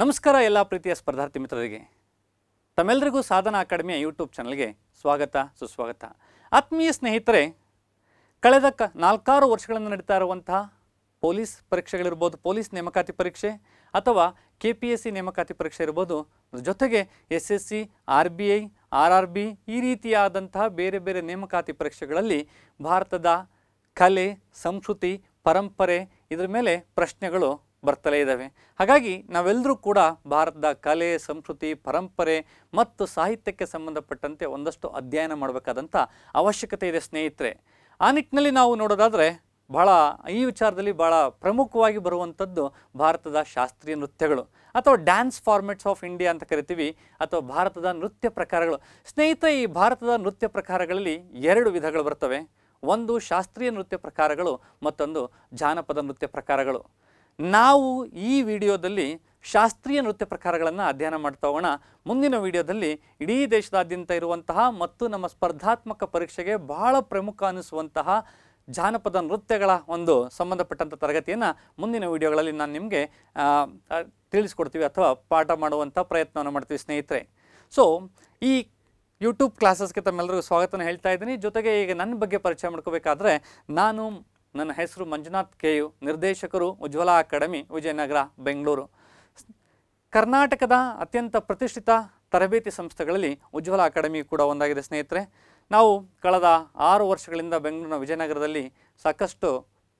ನಮಸ್ಕಾರ ಎಲ್ಲ ಪ್ರೀತಿಯ ಸ್ಪರ್ಧಾರ್ಥಿ ಮಿತ್ರರಿಗೆ ತಮ್ಮೆಲ್ಲರಿಗೂ ಸಾಧನ ಅಕಾಡೆಮಿಯ ಯೂಟ್ಯೂಬ್ ಚಾನಲ್ಗೆ ಸ್ವಾಗತ ಸುಸ್ವಾಗತ ಆತ್ಮೀಯ ಸ್ನೇಹಿತರೆ ಕಳೆದ ಕ ನಾಲ್ಕಾರು ವರ್ಷಗಳನ್ನು ನಡೀತಾ ಇರುವಂತಹ ಪೊಲೀಸ್ ಪರೀಕ್ಷೆಗಳಿರ್ಬೋದು ಪೊಲೀಸ್ ನೇಮಕಾತಿ ಪರೀಕ್ಷೆ ಅಥವಾ ಕೆ ಪಿ ಎಸ್ ಸಿ ನೇಮಕಾತಿ ಪರೀಕ್ಷೆ ಇರ್ಬೋದು ಜೊತೆಗೆ S S C R B I R R B ಈ ರೀತಿಯಾದಂತಹ ಬೇರೆ ಬೇರೆ ನೇಮಕಾತಿ ಪರೀಕ್ಷೆಗಳಲ್ಲಿ ಭಾರತದ ಕಲೆ ಸಂಸ್ಕೃತಿ ಪರಂಪರೆ ಇದರ ಮೇಲೆ ಪ್ರಶ್ನೆಗಳು ಬರ್ತಲೇ ಇದ್ದಾವೆ ಹಾಗಾಗಿ ನಾವೆಲ್ಲರೂ ಕೂಡ ಭಾರತದ ಕಲೆ ಸಂಸ್ಕೃತಿ ಪರಂಪರೆ ಮತ್ತು ಸಾಹಿತ್ಯಕ್ಕೆ ಸಂಬಂಧಪಟ್ಟಂತೆ ಒಂದಷ್ಟು ಅಧ್ಯಯನ ಮಾಡಬೇಕಾದಂಥ ಅವಶ್ಯಕತೆ ಇದೆ ಸ್ನೇಹಿತರೆ ಆ ನಿಟ್ಟಿನಲ್ಲಿ ನಾವು ನೋಡೋದಾದರೆ ಬಹಳ ಈ ವಿಚಾರದಲ್ಲಿ ಭಾಳ ಪ್ರಮುಖವಾಗಿ ಬರುವಂಥದ್ದು ಭಾರತದ ಶಾಸ್ತ್ರೀಯ ನೃತ್ಯಗಳು ಅಥವಾ ಡ್ಯಾನ್ಸ್ ಫಾರ್ಮೆಟ್ಸ್ ಆಫ್ ಇಂಡಿಯಾ ಅಂತ ಕರಿತೀವಿ ಅಥವಾ ಭಾರತದ ನೃತ್ಯ ಪ್ರಕಾರಗಳು ಸ್ನೇಹಿತರೆ ಈ ಭಾರತದ ನೃತ್ಯ ಪ್ರಕಾರಗಳಲ್ಲಿ ಎರಡು ವಿಧಗಳು ಬರ್ತವೆ ಒಂದು ಶಾಸ್ತ್ರೀಯ ನೃತ್ಯ ಪ್ರಕಾರಗಳು ಮತ್ತೊಂದು ಜಾನಪದ ನೃತ್ಯ ಪ್ರಕಾರಗಳು ನಾವು ಈ ವಿಡಿಯೋದಲ್ಲಿ ಶಾಸ್ತ್ರೀಯ ನೃತ್ಯ ಪ್ರಕಾರಗಳನ್ನು ಅಧ್ಯಯನ ಮಾಡ್ತಾ ಹೋಗೋಣ ಮುಂದಿನ ವಿಡಿಯೋದಲ್ಲಿ ಇಡೀ ದೇಶದಾದ್ಯಂತ ಇರುವಂತಹ ಮತ್ತು ನಮ್ಮ ಸ್ಪರ್ಧಾತ್ಮಕ ಪರೀಕ್ಷೆಗೆ ಬಹಳ ಪ್ರಮುಖ ಅನಿಸುವಂತಹ ಜಾನಪದ ನೃತ್ಯಗಳ ಒಂದು ಸಂಬಂಧಪಟ್ಟಂಥ ತರಗತಿಯನ್ನು ಮುಂದಿನ ವಿಡಿಯೋಗಳಲ್ಲಿ ನಾನು ನಿಮಗೆ ತಿಳಿಸ್ಕೊಡ್ತೀವಿ ಅಥವಾ ಪಾಠ ಮಾಡುವಂಥ ಪ್ರಯತ್ನವನ್ನು ಮಾಡ್ತೀವಿ ಸ್ನೇಹಿತರೆ ಸೊ ಈ ಯೂಟ್ಯೂಬ್ ಕ್ಲಾಸಸ್ಗೆ ತಮ್ಮೆಲ್ಲರಿಗೂ ಸ್ವಾಗತನ ಹೇಳ್ತಾ ಇದ್ದೀನಿ ಜೊತೆಗೆ ಈಗ ನನ್ನ ಬಗ್ಗೆ ಪರಿಚಯ ಮಾಡ್ಕೋಬೇಕಾದ್ರೆ ನಾನು ನನ್ನ ಹೆಸರು ಮಂಜುನಾಥ್ ಕೆಯು ನಿರ್ದೇಶಕರು ಉಜ್ವಲ ಅಕಾಡೆಮಿ ವಿಜಯನಗರ ಬೆಂಗಳೂರು ಕರ್ನಾಟಕದ ಅತ್ಯಂತ ಪ್ರತಿಷ್ಠಿತ ತರಬೇತಿ ಸಂಸ್ಥೆಗಳಲ್ಲಿ ಉಜ್ವಲ ಅಕಾಡೆಮಿ ಕೂಡ ಒಂದಾಗಿದೆ ಸ್ನೇಹಿತರೆ ನಾವು ಕಳೆದ ಆರು ವರ್ಷಗಳಿಂದ ಬೆಂಗಳೂರಿನ ವಿಜಯನಗರದಲ್ಲಿ ಸಾಕಷ್ಟು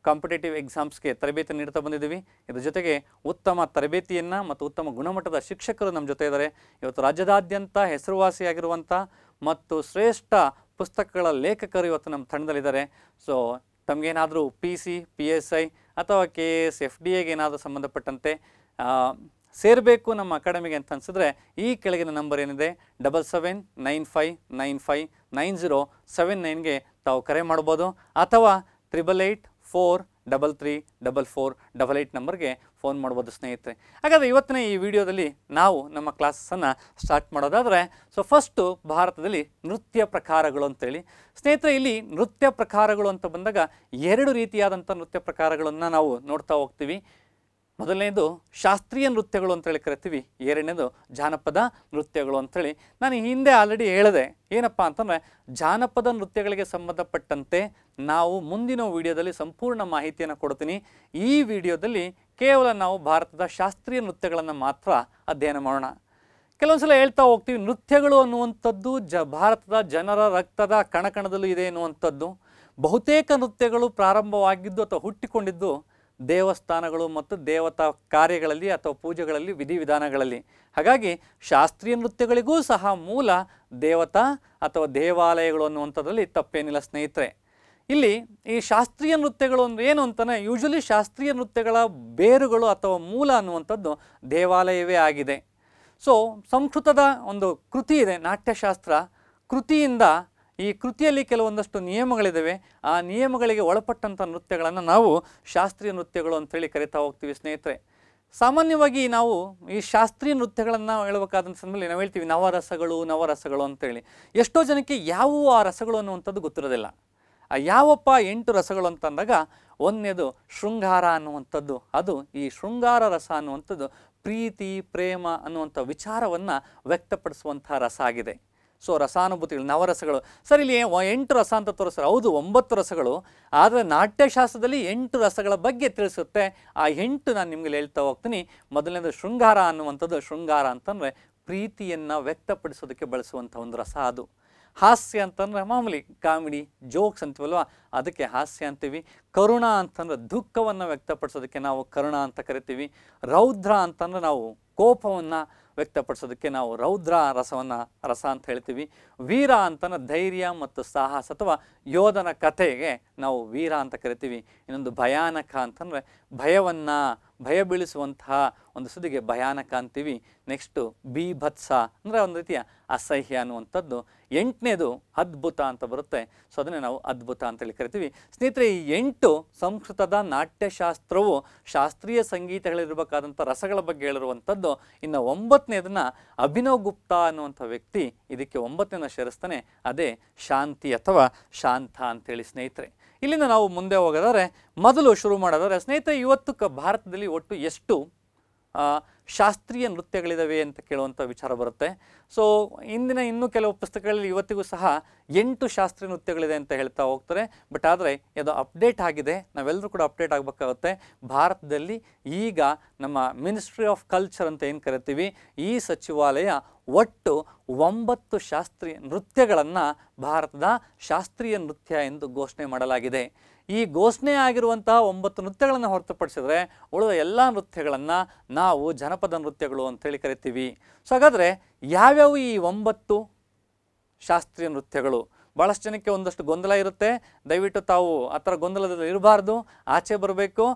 ಕಾಂಪಿಟೇಟಿವ್ ಎಕ್ಸಾಮ್ಸ್ಗೆ ತರಬೇತಿ ನೀಡ್ತಾ ಬಂದಿದ್ದೀವಿ ಇದರ ಜೊತೆಗೆ ಉತ್ತಮ ತರಬೇತಿಯನ್ನು ಮತ್ತು ಉತ್ತಮ ಗುಣಮಟ್ಟದ ಶಿಕ್ಷಕರು ನಮ್ಮ ಜೊತೆ ಇದ್ದಾರೆ ಇವತ್ತು ರಾಜ್ಯದಾದ್ಯಂತ ಹೆಸರುವಾಸಿಯಾಗಿರುವಂಥ ಮತ್ತು ಶ್ರೇಷ್ಠ ಪುಸ್ತಕಗಳ ಲೇಖಕರು ಇವತ್ತು ನಮ್ಮ ತಂಡದಲ್ಲಿದ್ದಾರೆ ಸೊ ತಮಗೇನಾದರೂ P C P S I ಅಥವಾ ಕೆ ಎಸ್ ಎಫ್ ಡಿ ಎಗೆ ಏನಾದರೂ ಸಂಬಂಧಪಟ್ಟಂತೆ ಸೇರಬೇಕು ನಮ್ಮ ಅಕಾಡೆಮಿಗೆ ಅಂತ ಅನಿಸಿದ್ರೆ ಈ ಕೆಳಗಿನ ನಂಬರ್ ಏನಿದೆ double seven nine five nine five nine zero seven ನೈನ್ಗೆ ತಾವು ಕರೆ ಮಾಡ್ಬೋದು ಅಥವಾ triple eight four double three double four double eight ನಂಬರ್ಗೆ ಫೋನ್ ಮಾಡ್ಬೋದು ಸ್ನೇಹಿತರೆ ಹಾಗಾದರೆ ಇವತ್ತಿನ ಈ ವಿಡಿಯೋದಲ್ಲಿ ನಾವು ನಮ್ಮ ಕ್ಲಾಸನ್ನು ಸ್ಟಾರ್ಟ್ ಮಾಡೋದಾದರೆ ಸೊ ಫಸ್ಟು ಭಾರತದಲ್ಲಿ ನೃತ್ಯ ಪ್ರಕಾರಗಳು ಅಂತೇಳಿ ಸ್ನೇಹಿತರೆ ಇಲ್ಲಿ ನೃತ್ಯ ಪ್ರಕಾರಗಳು ಅಂತ ಬಂದಾಗ ಎರಡು ರೀತಿಯಾದಂಥ ನೃತ್ಯ ಪ್ರಕಾರಗಳನ್ನು ನಾವು ನೋಡ್ತಾ ಹೋಗ್ತೀವಿ ಮೊದಲನೇದು ಶಾಸ್ತ್ರೀಯ ನೃತ್ಯಗಳು ಅಂತೇಳಿ ಕರಿತೀವಿ ಎರಡನೇದು ಜಾನಪದ ನೃತ್ಯಗಳು ಅಂಥೇಳಿ ನಾನು ಹಿಂದೆ ಆಲ್ರೆಡಿ ಹೇಳಿದೆ ಏನಪ್ಪ ಅಂತಂದರೆ ಜಾನಪದ ನೃತ್ಯಗಳಿಗೆ ಸಂಬಂಧಪಟ್ಟಂತೆ ನಾವು ಮುಂದಿನ ವಿಡಿಯೋದಲ್ಲಿ ಸಂಪೂರ್ಣ ಮಾಹಿತಿಯನ್ನು ಕೊಡ್ತೀನಿ ಈ ವಿಡಿಯೋದಲ್ಲಿ ಕೇವಲ ನಾವು ಭಾರತದ ಶಾಸ್ತ್ರೀಯ ನೃತ್ಯಗಳನ್ನು ಮಾತ್ರ ಅಧ್ಯಯನ ಮಾಡೋಣ ಕೆಲವೊಂದು ಸಲ ಹೇಳ್ತಾ ಹೋಗ್ತೀವಿ ನೃತ್ಯಗಳು ಅನ್ನುವಂಥದ್ದು ಜ ಭಾರತದ ಜನರ ರಕ್ತದ ಕಣಕಣದಲ್ಲೂ ಇದೆ ಎನ್ನುವಂಥದ್ದು ಬಹುತೇಕ ನೃತ್ಯಗಳು ಪ್ರಾರಂಭವಾಗಿದ್ದು ಅಥವಾ ಹುಟ್ಟಿಕೊಂಡಿದ್ದು ದೇವಸ್ಥಾನಗಳು ಮತ್ತು ದೇವತಾ ಕಾರ್ಯಗಳಲ್ಲಿ ಅಥವಾ ಪೂಜೆಗಳಲ್ಲಿ ವಿಧಿವಿಧಾನಗಳಲ್ಲಿ ಹಾಗಾಗಿ ಶಾಸ್ತ್ರೀಯ ನೃತ್ಯಗಳಿಗೂ ಸಹ ಮೂಲ ದೇವತಾ ಅಥವಾ ದೇವಾಲಯಗಳು ಅನ್ನುವಂಥದ್ರಲ್ಲಿ ತಪ್ಪೇನಿಲ್ಲ ಸ್ನೇಹಿತರೆ ಇಲ್ಲಿ ಈ ಶಾಸ್ತ್ರೀಯ ನೃತ್ಯಗಳು ಅಂದರೆ ಏನು ಅಂತಾನೆ ಯೂಶಲಿ ಶಾಸ್ತ್ರೀಯ ನೃತ್ಯಗಳ ಬೇರುಗಳು ಅಥವಾ ಮೂಲ ಅನ್ನುವಂಥದ್ದು ದೇವಾಲಯವೇ ಆಗಿದೆ ಸೊ ಸಂಸ್ಕೃತದ ಒಂದು ಕೃತಿ ಇದೆ ನಾಟ್ಯಶಾಸ್ತ್ರ ಕೃತಿಯಿಂದ ಈ ಕೃತಿಯಲ್ಲಿ ಕೆಲವೊಂದಷ್ಟು ನಿಯಮಗಳಿದ್ದಾವೆ ಆ ನಿಯಮಗಳಿಗೆ ಒಳಪಟ್ಟಂಥ ನೃತ್ಯಗಳನ್ನು ನಾವು ಶಾಸ್ತ್ರೀಯ ನೃತ್ಯಗಳು ಅಂಥೇಳಿ ಕರಿತಾ ಹೋಗ್ತೀವಿ ಸ್ನೇಹಿತರೆ ಸಾಮಾನ್ಯವಾಗಿ ನಾವು ಈ ಶಾಸ್ತ್ರೀಯ ನೃತ್ಯಗಳನ್ನು ಹೇಳ್ಬೇಕಾದಂಥ ಸಂದರ್ಭದಲ್ಲಿ ನಾವು ಹೇಳ್ತೀವಿ ನವರಸಗಳು ನವರಸಗಳು ಅಂತೇಳಿ ಎಷ್ಟೋ ಜನಕ್ಕೆ ಯಾವುವು ಆ ರಸಗಳು ಅನ್ನುವಂಥದ್ದು ಗೊತ್ತಿರೋದಿಲ್ಲ ಆ ಯಾವಪ್ಪ ಎಂಟು ರಸಗಳು ಅಂತಂದಾಗ ಒಂದನೇದು ಶೃಂಗಾರ ಅನ್ನುವಂಥದ್ದು ಅದು ಈ ಶೃಂಗಾರ ರಸ ಅನ್ನುವಂಥದ್ದು ಪ್ರೀತಿ ಪ್ರೇಮ ಅನ್ನುವಂಥ ವಿಚಾರವನ್ನು ವ್ಯಕ್ತಪಡಿಸುವಂಥ ರಸ ಆಗಿದೆ ಸೊ ರಸಾನುಭೂತಿಗಳು ನವರಸಗಳು ಸರ್ ಇಲ್ಲಿ ಎಂಟು ರಸ ಅಂತ ತೋರಿಸ್ತಾರೆ ಹೌದು ಒಂಬತ್ತು ರಸಗಳು ಆದರೆ ನಾಟ್ಯಶಾಸ್ತ್ರದಲ್ಲಿ ಎಂಟು ರಸಗಳ ಬಗ್ಗೆ ತಿಳಿಸುತ್ತೆ ಆ ಎಂಟು ನಾನು ನಿಮಗೆ ಹೇಳ್ತಾ ಹೋಗ್ತೀನಿ ಮೊದಲನೇದು ಶೃಂಗಾರ ಅನ್ನುವಂಥದ್ದು ಶೃಂಗಾರ ಅಂತಂದರೆ ಪ್ರೀತಿಯನ್ನು ವ್ಯಕ್ತಪಡಿಸೋದಕ್ಕೆ ಬಳಸುವಂಥ ಒಂದು ರಸ ಅದು ಹಾಸ್ಯ ಅಂತಂದರೆ ಮಾಮೂಲಿ ಕಾಮಿಡಿ ಜೋಕ್ಸ್ ಅಂತೀವಲ್ವ ಅದಕ್ಕೆ ಹಾಸ್ಯ ಅಂತೀವಿ ಕರುಣ ಅಂತಂದರೆ ದುಃಖವನ್ನು ವ್ಯಕ್ತಪಡಿಸೋದಕ್ಕೆ ನಾವು ಕರುಣ ಅಂತ ಕರಿತೀವಿ ರೌದ್ರ ಅಂತಂದರೆ ನಾವು ಕೋಪವನ್ನು ವ್ಯಕ್ತಪಡಿಸೋದಕ್ಕೆ ನಾವು ರೌದ್ರ ರಸವನ್ನು ರಸ ಅಂತ ಹೇಳ್ತೀವಿ ವೀರ ಅಂತಂದ್ರೆ ಧೈರ್ಯ ಮತ್ತು ಸಾಹಸ ಅಥವಾ ಯೋಧನ ಕಥೆಗೆ ನಾವು ವೀರ ಅಂತ ಕರಿತೀವಿ ಇನ್ನೊಂದು ಭಯಾನಕ ಅಂತಂದರೆ ಭಯವನ್ನು ಭಯ ಬೀಳಿಸುವಂತಹ ಒಂದು ಸುದ್ದಿಗೆ ಭಯಾನಕ ಅಂತೀವಿ ನೆಕ್ಸ್ಟು ಬೀಭತ್ಸ ಅಂದರೆ ಒಂದು ರೀತಿಯ ಅಸಹ್ಯ ಅನ್ನುವಂಥದ್ದು ಎಂಟನೇದು ಅದ್ಭುತ ಅಂತ ಬರುತ್ತೆ ಸೊ ಅದನ್ನೇ ನಾವು ಅದ್ಭುತ ಅಂತೇಳಿ ಕರಿತೀವಿ ಸ್ನೇಹಿತರೆ ಈ ಎಂಟು ಸಂಸ್ಕೃತದ ನಾಟ್ಯಶಾಸ್ತ್ರವು ಶಾಸ್ತ್ರೀಯ ಸಂಗೀತಗಳಿರಬೇಕಾದಂಥ ರಸಗಳ ಬಗ್ಗೆ ಹೇಳಿರುವಂಥದ್ದು ಇನ್ನು ಒಂಬತ್ತನೇದನ್ನ ಅಭಿನವ್ ಗುಪ್ತಾ ಅನ್ನುವಂಥ ವ್ಯಕ್ತಿ ಇದಕ್ಕೆ ಒಂಬತ್ತನೇ ಸೇರಿಸ್ತಾನೆ ಅದೇ ಶಾಂತಿ ಅಥವಾ ಶಾಂತ ಅಂತೇಳಿ ಸ್ನೇಹಿತರೆ ಇಲ್ಲಿಂದ ನಾವು ಮುಂದೆ ಹೋಗೋದಾದರೆ ಮೊದಲು ಶುರು ಮಾಡೋದಾದರೆ ಸ್ನೇಹಿತರೆ ಇವತ್ತು ಭಾರತದಲ್ಲಿ ಒಟ್ಟು ಎಷ್ಟು ಶಾಸ್ತ್ರೀಯ ನೃತ್ಯಗಳಿದ್ದಾವೆ ಅಂತ ಕೇಳುವಂಥ ವಿಚಾರ ಬರುತ್ತೆ ಸೊ ಇಂದಿನ ಇನ್ನೂ ಕೆಲವು ಪುಸ್ತಕಗಳಲ್ಲಿ ಇವತ್ತಿಗೂ ಸಹ ಎಂಟು ಶಾಸ್ತ್ರೀಯ ನೃತ್ಯಗಳಿದೆ ಅಂತ ಹೇಳ್ತಾ ಹೋಗ್ತಾರೆ ಬಟ್ ಆದರೆ ಅದು ಅಪ್ಡೇಟ್ ಆಗಿದೆ ನಾವೆಲ್ಲರೂ ಕೂಡ ಅಪ್ಡೇಟ್ ಆಗಬೇಕಾಗುತ್ತೆ ಭಾರತದಲ್ಲಿ ಈಗ ನಮ್ಮ ಮಿನಿಸ್ಟ್ರಿ ಆಫ್ ಕಲ್ಚರ್ ಅಂತ ಏನು ಕರಿತೀವಿ ಈ ಸಚಿವಾಲಯ ಒಟ್ಟು ಒಂಬತ್ತು ಶಾಸ್ತ್ರೀಯ ನೃತ್ಯಗಳನ್ನು ಭಾರತದ ಶಾಸ್ತ್ರೀಯ ನೃತ್ಯ ಎಂದು ಘೋಷಣೆ ಮಾಡಲಾಗಿದೆ ಈ ಘೋಷಣೆ ಆಗಿರುವಂತಹ ಒಂಬತ್ತು ನೃತ್ಯಗಳನ್ನು ಹೊರತುಪಡಿಸಿದ್ರೆ ಉಳಿದ ಎಲ್ಲ ನೃತ್ಯಗಳನ್ನು ನಾವು ಜನಪದ ನೃತ್ಯಗಳು ಅಂತೇಳಿ ಕರಿತೀವಿ ಸೊ ಹಾಗಾದರೆ ಯಾವ್ಯಾವ ಈ ಒಂಬತ್ತು ಶಾಸ್ತ್ರೀಯ ನೃತ್ಯಗಳು ಭಾಳಷ್ಟು ಜನಕ್ಕೆ ಒಂದಷ್ಟು ಗೊಂದಲ ಇರುತ್ತೆ ದಯವಿಟ್ಟು ತಾವು ಆ ಥರ ಗೊಂದಲದಲ್ಲಿ ಇರಬಾರ್ದು ಆಚೆ ಬರಬೇಕು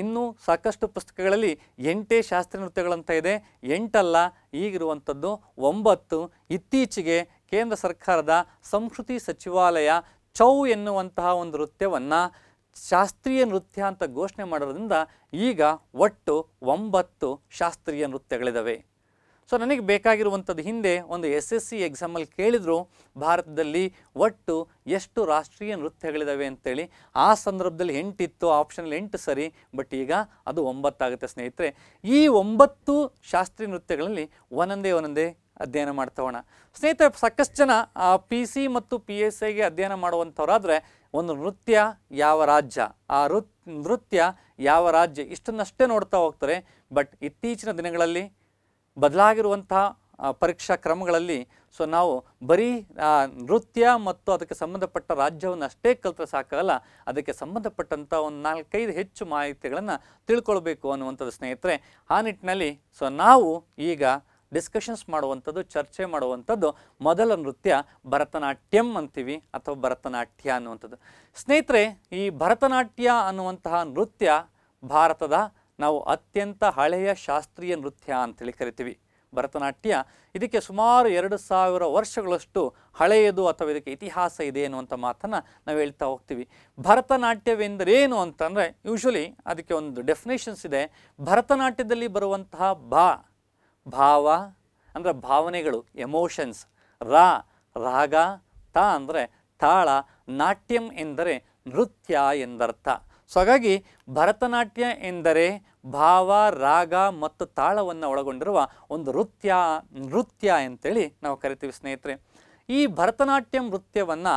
ಇನ್ನೂ ಸಾಕಷ್ಟು ಪುಸ್ತಕಗಳಲ್ಲಿ ಎಂಟೇ ಶಾಸ್ತ್ರೀಯ ನೃತ್ಯಗಳಂತ ಇದೆ ಎಂಟಲ್ಲ ಈಗಿರುವಂಥದ್ದು ಒಂಬತ್ತು ಇತ್ತೀಚೆಗೆ ಕೇಂದ್ರ ಸರ್ಕಾರದ ಸಂಸ್ಕೃತಿ ಸಚಿವಾಲಯ ಚೌ ಎನ್ನುವಂತಹ ಒಂದು ನೃತ್ಯವನ್ನು ಶಾಸ್ತ್ರೀಯ ನೃತ್ಯ ಅಂತ ಘೋಷಣೆ ಮಾಡೋದ್ರಿಂದ ಈಗ ಒಟ್ಟು ಒಂಬತ್ತು ಶಾಸ್ತ್ರೀಯ ನೃತ್ಯಗಳಿದ್ದಾವೆ ಸೊ ನನಗೆ ಬೇಕಾಗಿರುವಂಥದ್ದು ಹಿಂದೆ ಒಂದು ಎಸ್ ಎಸ್ ಸಿ ಎಕ್ಸಾಮಲ್ಲಿ ಕೇಳಿದ್ರು ಭಾರತದಲ್ಲಿ ಒಟ್ಟು ಎಷ್ಟು ರಾಷ್ಟ್ರೀಯ ನೃತ್ಯಗಳಿದ್ದಾವೆ ಅಂತೇಳಿ ಆ ಸಂದರ್ಭದಲ್ಲಿ ಎಂಟಿತ್ತು ಆಪ್ಷನಲ್ಲಿ ಎಂಟು ಸರಿ ಬಟ್ ಈಗ ಅದು ಒಂಬತ್ತಾಗುತ್ತೆ ಸ್ನೇಹಿತರೆ ಈ ಒಂಬತ್ತು ಶಾಸ್ತ್ರೀಯ ನೃತ್ಯಗಳಲ್ಲಿ ಒಂದೊಂದೇ ಒಂದೊಂದೇ ಅಧ್ಯಯನ ಹೋಗೋಣ ಸ್ನೇಹಿತರೆ ಸಾಕಷ್ಟು ಜನ ಪಿ ಸಿ ಮತ್ತು ಪಿ ಎಸ್ ಐಗೆ ಅಧ್ಯಯನ ಮಾಡುವಂಥವ್ರಾದರೆ ಒಂದು ನೃತ್ಯ ಯಾವ ರಾಜ್ಯ ಆ ನೃತ್ಯ ಯಾವ ರಾಜ್ಯ ಇಷ್ಟನ್ನಷ್ಟೇ ನೋಡ್ತಾ ಹೋಗ್ತಾರೆ ಬಟ್ ಇತ್ತೀಚಿನ ದಿನಗಳಲ್ಲಿ ಬದಲಾಗಿರುವಂಥ ಪರೀಕ್ಷಾ ಕ್ರಮಗಳಲ್ಲಿ ಸೊ ನಾವು ಬರೀ ನೃತ್ಯ ಮತ್ತು ಅದಕ್ಕೆ ಸಂಬಂಧಪಟ್ಟ ರಾಜ್ಯವನ್ನು ಅಷ್ಟೇ ಕಲಿತ್ರೆ ಸಾಕಾಗಲ್ಲ ಅದಕ್ಕೆ ಸಂಬಂಧಪಟ್ಟಂಥ ಒಂದು ನಾಲ್ಕೈದು ಹೆಚ್ಚು ಮಾಹಿತಿಗಳನ್ನು ತಿಳ್ಕೊಳ್ಬೇಕು ಅನ್ನುವಂಥದ್ದು ಸ್ನೇಹಿತರೆ ಆ ನಿಟ್ಟಿನಲ್ಲಿ ಸೊ ನಾವು ಈಗ ಡಿಸ್ಕಷನ್ಸ್ ಮಾಡುವಂಥದ್ದು ಚರ್ಚೆ ಮಾಡುವಂಥದ್ದು ಮೊದಲ ನೃತ್ಯ ಭರತನಾಟ್ಯಂ ಅಂತೀವಿ ಅಥವಾ ಭರತನಾಟ್ಯ ಅನ್ನುವಂಥದ್ದು ಸ್ನೇಹಿತರೆ ಈ ಭರತನಾಟ್ಯ ಅನ್ನುವಂತಹ ನೃತ್ಯ ಭಾರತದ ನಾವು ಅತ್ಯಂತ ಹಳೆಯ ಶಾಸ್ತ್ರೀಯ ನೃತ್ಯ ಅಂತೇಳಿ ಕರಿತೀವಿ ಭರತನಾಟ್ಯ ಇದಕ್ಕೆ ಸುಮಾರು ಎರಡು ಸಾವಿರ ವರ್ಷಗಳಷ್ಟು ಹಳೆಯದು ಅಥವಾ ಇದಕ್ಕೆ ಇತಿಹಾಸ ಇದೆ ಅನ್ನುವಂಥ ಮಾತನ್ನು ನಾವು ಹೇಳ್ತಾ ಹೋಗ್ತೀವಿ ಭರತನಾಟ್ಯವೆಂದರೇನು ಅಂತಂದರೆ ಯೂಶ್ವಲಿ ಅದಕ್ಕೆ ಒಂದು ಡೆಫಿನೇಷನ್ಸ್ ಇದೆ ಭರತನಾಟ್ಯದಲ್ಲಿ ಬರುವಂತಹ ಬಾ ಭಾವ ಅಂದರೆ ಭಾವನೆಗಳು ಎಮೋಷನ್ಸ್ ರಾ ರಾಗ ತ ಅಂದರೆ ತಾಳ ನಾಟ್ಯಂ ಎಂದರೆ ನೃತ್ಯ ಎಂದರ್ಥ ಸೊ ಹಾಗಾಗಿ ಭರತನಾಟ್ಯ ಎಂದರೆ ಭಾವ ರಾಗ ಮತ್ತು ತಾಳವನ್ನು ಒಳಗೊಂಡಿರುವ ಒಂದು ನೃತ್ಯ ನೃತ್ಯ ಅಂತೇಳಿ ನಾವು ಕರಿತೀವಿ ಸ್ನೇಹಿತರೆ ಈ ಭರತನಾಟ್ಯಂ ನೃತ್ಯವನ್ನು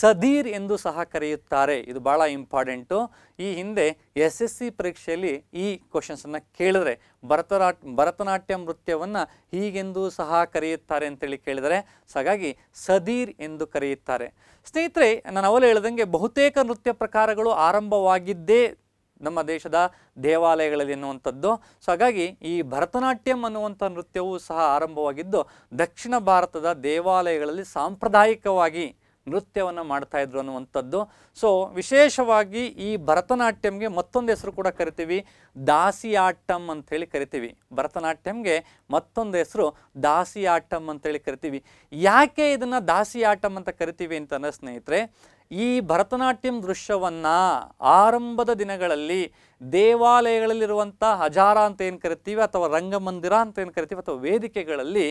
ಸದೀರ್ ಎಂದು ಸಹ ಕರೆಯುತ್ತಾರೆ ಇದು ಭಾಳ ಇಂಪಾರ್ಟೆಂಟು ಈ ಹಿಂದೆ ಎಸ್ ಎಸ್ ಸಿ ಪರೀಕ್ಷೆಯಲ್ಲಿ ಈ ಕ್ವಶನ್ಸನ್ನು ಕೇಳಿದರೆ ಭರತನಾಟ್ ಭರತನಾಟ್ಯ ನೃತ್ಯವನ್ನು ಹೀಗೆಂದು ಸಹ ಕರೆಯುತ್ತಾರೆ ಅಂತೇಳಿ ಕೇಳಿದರೆ ಹಾಗಾಗಿ ಸದೀರ್ ಎಂದು ಕರೆಯುತ್ತಾರೆ ಸ್ನೇಹಿತರೆ ನಾನು ಅವಲೇ ಹೇಳ್ದಂಗೆ ಬಹುತೇಕ ನೃತ್ಯ ಪ್ರಕಾರಗಳು ಆರಂಭವಾಗಿದ್ದೇ ನಮ್ಮ ದೇಶದ ದೇವಾಲಯಗಳಲ್ಲಿ ಎನ್ನುವಂಥದ್ದು ಸೊ ಹಾಗಾಗಿ ಈ ಭರತನಾಟ್ಯಂ ಅನ್ನುವಂಥ ನೃತ್ಯವೂ ಸಹ ಆರಂಭವಾಗಿದ್ದು ದಕ್ಷಿಣ ಭಾರತದ ದೇವಾಲಯಗಳಲ್ಲಿ ಸಾಂಪ್ರದಾಯಿಕವಾಗಿ ನೃತ್ಯವನ್ನು ಮಾಡ್ತಾ ಇದ್ರು ಅನ್ನುವಂಥದ್ದು ಸೊ ವಿಶೇಷವಾಗಿ ಈ ಭರತನಾಟ್ಯಂಗೆ ಮತ್ತೊಂದು ಹೆಸರು ಕೂಡ ಕರಿತೀವಿ ದಾಸಿಯಾಟಂ ಅಂಥೇಳಿ ಕರಿತೀವಿ ಭರತನಾಟ್ಯಂಗೆ ಮತ್ತೊಂದು ಹೆಸರು ದಾಸಿಯಾಟಂ ಅಂತೇಳಿ ಕರಿತೀವಿ ಯಾಕೆ ಇದನ್ನು ದಾಸಿಯಾಟಂ ಅಂತ ಕರಿತೀವಿ ಅಂತಂದರೆ ಸ್ನೇಹಿತರೆ ಈ ಭರತನಾಟ್ಯಂ ದೃಶ್ಯವನ್ನು ಆರಂಭದ ದಿನಗಳಲ್ಲಿ ದೇವಾಲಯಗಳಲ್ಲಿರುವಂಥ ಹಜಾರ ಅಂತ ಏನು ಕರಿತೀವಿ ಅಥವಾ ರಂಗಮಂದಿರ ಅಂತ ಏನು ಕರಿತೀವಿ ಅಥವಾ ವೇದಿಕೆಗಳಲ್ಲಿ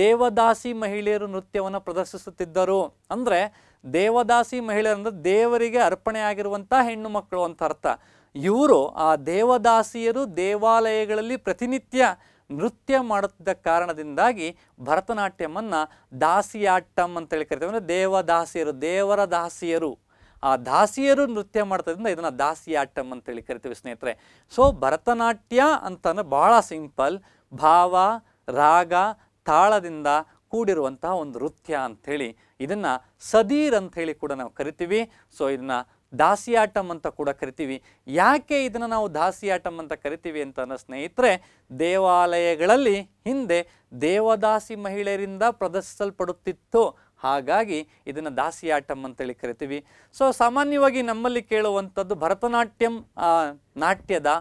ದೇವದಾಸಿ ಮಹಿಳೆಯರು ನೃತ್ಯವನ್ನು ಪ್ರದರ್ಶಿಸುತ್ತಿದ್ದರು ಅಂದರೆ ದೇವದಾಸಿ ಮಹಿಳೆಯರಂದ್ರೆ ದೇವರಿಗೆ ಅರ್ಪಣೆ ಆಗಿರುವಂಥ ಹೆಣ್ಣು ಮಕ್ಕಳು ಅಂತ ಅರ್ಥ ಇವರು ಆ ದೇವದಾಸಿಯರು ದೇವಾಲಯಗಳಲ್ಲಿ ಪ್ರತಿನಿತ್ಯ ನೃತ್ಯ ಮಾಡುತ್ತಿದ್ದ ಕಾರಣದಿಂದಾಗಿ ಭರತನಾಟ್ಯಮನ್ನು ದಾಸಿಯಾಟ್ಟಂ ಅಂತೇಳಿ ಕರಿತೇವೆ ಅಂದರೆ ದೇವದಾಸಿಯರು ದೇವರ ದಾಸಿಯರು ಆ ದಾಸಿಯರು ನೃತ್ಯ ಮಾಡ್ತದ್ರಿಂದ ಇದನ್ನು ದಾಸಿಯಾಟ್ಟಂ ಅಂತೇಳಿ ಕರಿತೀವಿ ಸ್ನೇಹಿತರೆ ಸೊ ಭರತನಾಟ್ಯ ಅಂತಂದರೆ ಭಾಳ ಸಿಂಪಲ್ ಭಾವ ರಾಗ ತಾಳದಿಂದ ಕೂಡಿರುವಂತಹ ಒಂದು ನೃತ್ಯ ಅಂಥೇಳಿ ಇದನ್ನು ಸದೀರ್ ಅಂಥೇಳಿ ಕೂಡ ನಾವು ಕರಿತೀವಿ ಸೊ ಇದನ್ನು ದಾಸಿಯಾಟಂ ಅಂತ ಕೂಡ ಕರಿತೀವಿ ಯಾಕೆ ಇದನ್ನು ನಾವು ದಾಸಿಯಾಟಂ ಅಂತ ಕರಿತೀವಿ ಅಂತ ಸ್ನೇಹಿತರೆ ದೇವಾಲಯಗಳಲ್ಲಿ ಹಿಂದೆ ದೇವದಾಸಿ ಮಹಿಳೆಯರಿಂದ ಪ್ರದರ್ಶಿಸಲ್ಪಡುತ್ತಿತ್ತು ಹಾಗಾಗಿ ಇದನ್ನು ದಾಸಿಯಾಟಂ ಅಂತೇಳಿ ಕರಿತೀವಿ ಸೊ ಸಾಮಾನ್ಯವಾಗಿ ನಮ್ಮಲ್ಲಿ ಕೇಳುವಂಥದ್ದು ಭರತನಾಟ್ಯಂ ನಾಟ್ಯದ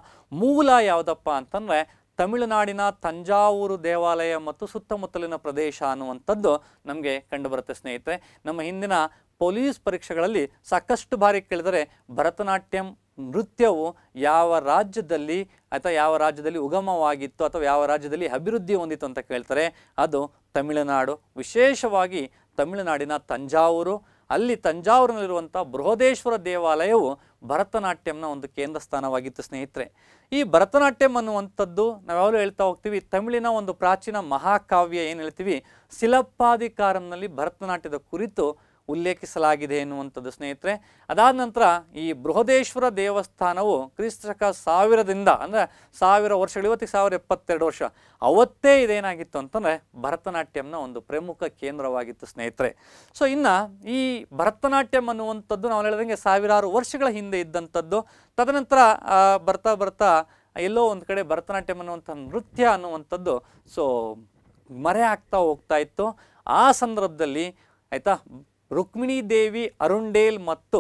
ಮೂಲ ಯಾವುದಪ್ಪ ಅಂತಂದರೆ ತಮಿಳುನಾಡಿನ ತಂಜಾವೂರು ದೇವಾಲಯ ಮತ್ತು ಸುತ್ತಮುತ್ತಲಿನ ಪ್ರದೇಶ ಅನ್ನುವಂಥದ್ದು ನಮಗೆ ಕಂಡುಬರುತ್ತೆ ಸ್ನೇಹಿತರೆ ನಮ್ಮ ಹಿಂದಿನ ಪೊಲೀಸ್ ಪರೀಕ್ಷೆಗಳಲ್ಲಿ ಸಾಕಷ್ಟು ಬಾರಿ ಕೇಳಿದರೆ ಭರತನಾಟ್ಯಂ ನೃತ್ಯವು ಯಾವ ರಾಜ್ಯದಲ್ಲಿ ಅಥವಾ ಯಾವ ರಾಜ್ಯದಲ್ಲಿ ಉಗಮವಾಗಿತ್ತು ಅಥವಾ ಯಾವ ರಾಜ್ಯದಲ್ಲಿ ಅಭಿವೃದ್ಧಿ ಹೊಂದಿತ್ತು ಅಂತ ಕೇಳ್ತಾರೆ ಅದು ತಮಿಳುನಾಡು ವಿಶೇಷವಾಗಿ ತಮಿಳುನಾಡಿನ ತಂಜಾವೂರು ಅಲ್ಲಿ ತಂಜಾವೂರಿನಲ್ಲಿರುವಂಥ ಬೃಹದೇಶ್ವರ ದೇವಾಲಯವು ಭರತನಾಟ್ಯಂನ ಒಂದು ಕೇಂದ್ರ ಸ್ಥಾನವಾಗಿತ್ತು ಸ್ನೇಹಿತರೆ ಈ ಭರತನಾಟ್ಯಂ ಅನ್ನುವಂಥದ್ದು ಯಾವಾಗಲೂ ಹೇಳ್ತಾ ಹೋಗ್ತೀವಿ ತಮಿಳಿನ ಒಂದು ಪ್ರಾಚೀನ ಮಹಾಕಾವ್ಯ ಏನು ಹೇಳ್ತೀವಿ ಶಿಲಪ್ಪಾಧಿಕಾರಂನಲ್ಲಿ ಭರತನಾಟ್ಯದ ಕುರಿತು ಉಲ್ಲೇಖಿಸಲಾಗಿದೆ ಎನ್ನುವಂಥದ್ದು ಸ್ನೇಹಿತರೆ ಅದಾದ ನಂತರ ಈ ಬೃಹದೇಶ್ವರ ದೇವಸ್ಥಾನವು ಕ್ರಿಸ್ತಕ ಸಾವಿರದಿಂದ ಅಂದರೆ ಸಾವಿರ ವರ್ಷಗಳು ಇವತ್ತಿಗೆ ಸಾವಿರ ಎಪ್ಪತ್ತೆರಡು ವರ್ಷ ಅವತ್ತೇ ಇದೇನಾಗಿತ್ತು ಅಂತಂದರೆ ಭರತನಾಟ್ಯಂನ ಒಂದು ಪ್ರಮುಖ ಕೇಂದ್ರವಾಗಿತ್ತು ಸ್ನೇಹಿತರೆ ಸೊ ಇನ್ನು ಈ ಭರತನಾಟ್ಯಂ ಅನ್ನುವಂಥದ್ದು ನಾವು ಹೇಳಿದಂಗೆ ಸಾವಿರಾರು ವರ್ಷಗಳ ಹಿಂದೆ ಇದ್ದಂಥದ್ದು ತದನಂತರ ಬರ್ತಾ ಬರ್ತಾ ಎಲ್ಲೋ ಒಂದು ಕಡೆ ಭರತನಾಟ್ಯಂ ಅನ್ನುವಂಥ ನೃತ್ಯ ಅನ್ನುವಂಥದ್ದು ಸೊ ಮರೆ ಆಗ್ತಾ ಹೋಗ್ತಾ ಇತ್ತು ಆ ಸಂದರ್ಭದಲ್ಲಿ ಆಯಿತಾ ರುಕ್ಮಿಣಿ ದೇವಿ ಅರುಂಡೇಲ್ ಮತ್ತು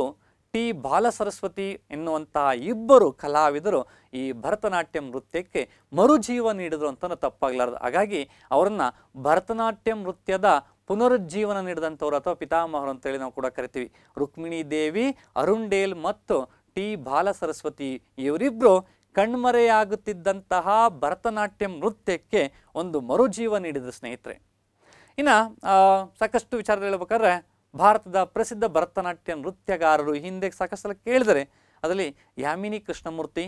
ಟಿ ಬಾಲಸರಸ್ವತಿ ಎನ್ನುವಂತಹ ಇಬ್ಬರು ಕಲಾವಿದರು ಈ ಭರತನಾಟ್ಯಂ ನೃತ್ಯಕ್ಕೆ ಮರುಜೀವ ನೀಡಿದರು ಅಂತಲೂ ತಪ್ಪಾಗಲಾರದು ಹಾಗಾಗಿ ಅವರನ್ನು ಭರತನಾಟ್ಯಂ ನೃತ್ಯದ ಪುನರುಜ್ಜೀವನ ನೀಡಿದಂಥವ್ರು ಅಥವಾ ಪಿತಾಮಹರು ಅಂತೇಳಿ ನಾವು ಕೂಡ ಕರಿತೀವಿ ರುಕ್ಮಿಣಿ ದೇವಿ ಅರುಂಡೇಲ್ ಮತ್ತು ಟಿ ಬಾಲಸರಸ್ವತಿ ಇವರಿಬ್ಬರು ಕಣ್ಮರೆಯಾಗುತ್ತಿದ್ದಂತಹ ಭರತನಾಟ್ಯಂ ನೃತ್ಯಕ್ಕೆ ಒಂದು ಮರುಜೀವ ನೀಡಿದ ಸ್ನೇಹಿತರೆ ಇನ್ನು ಸಾಕಷ್ಟು ವಿಚಾರದಲ್ಲಿ ಹೇಳ್ಬೇಕಾದ್ರೆ ಭಾರತದ ಪ್ರಸಿದ್ಧ ಭರತನಾಟ್ಯ ನೃತ್ಯಗಾರರು ಹಿಂದೆ ಸಾಕಷ್ಟು ಸಲ ಕೇಳಿದರೆ ಅದರಲ್ಲಿ ಯಾಮಿನಿ ಕೃಷ್ಣಮೂರ್ತಿ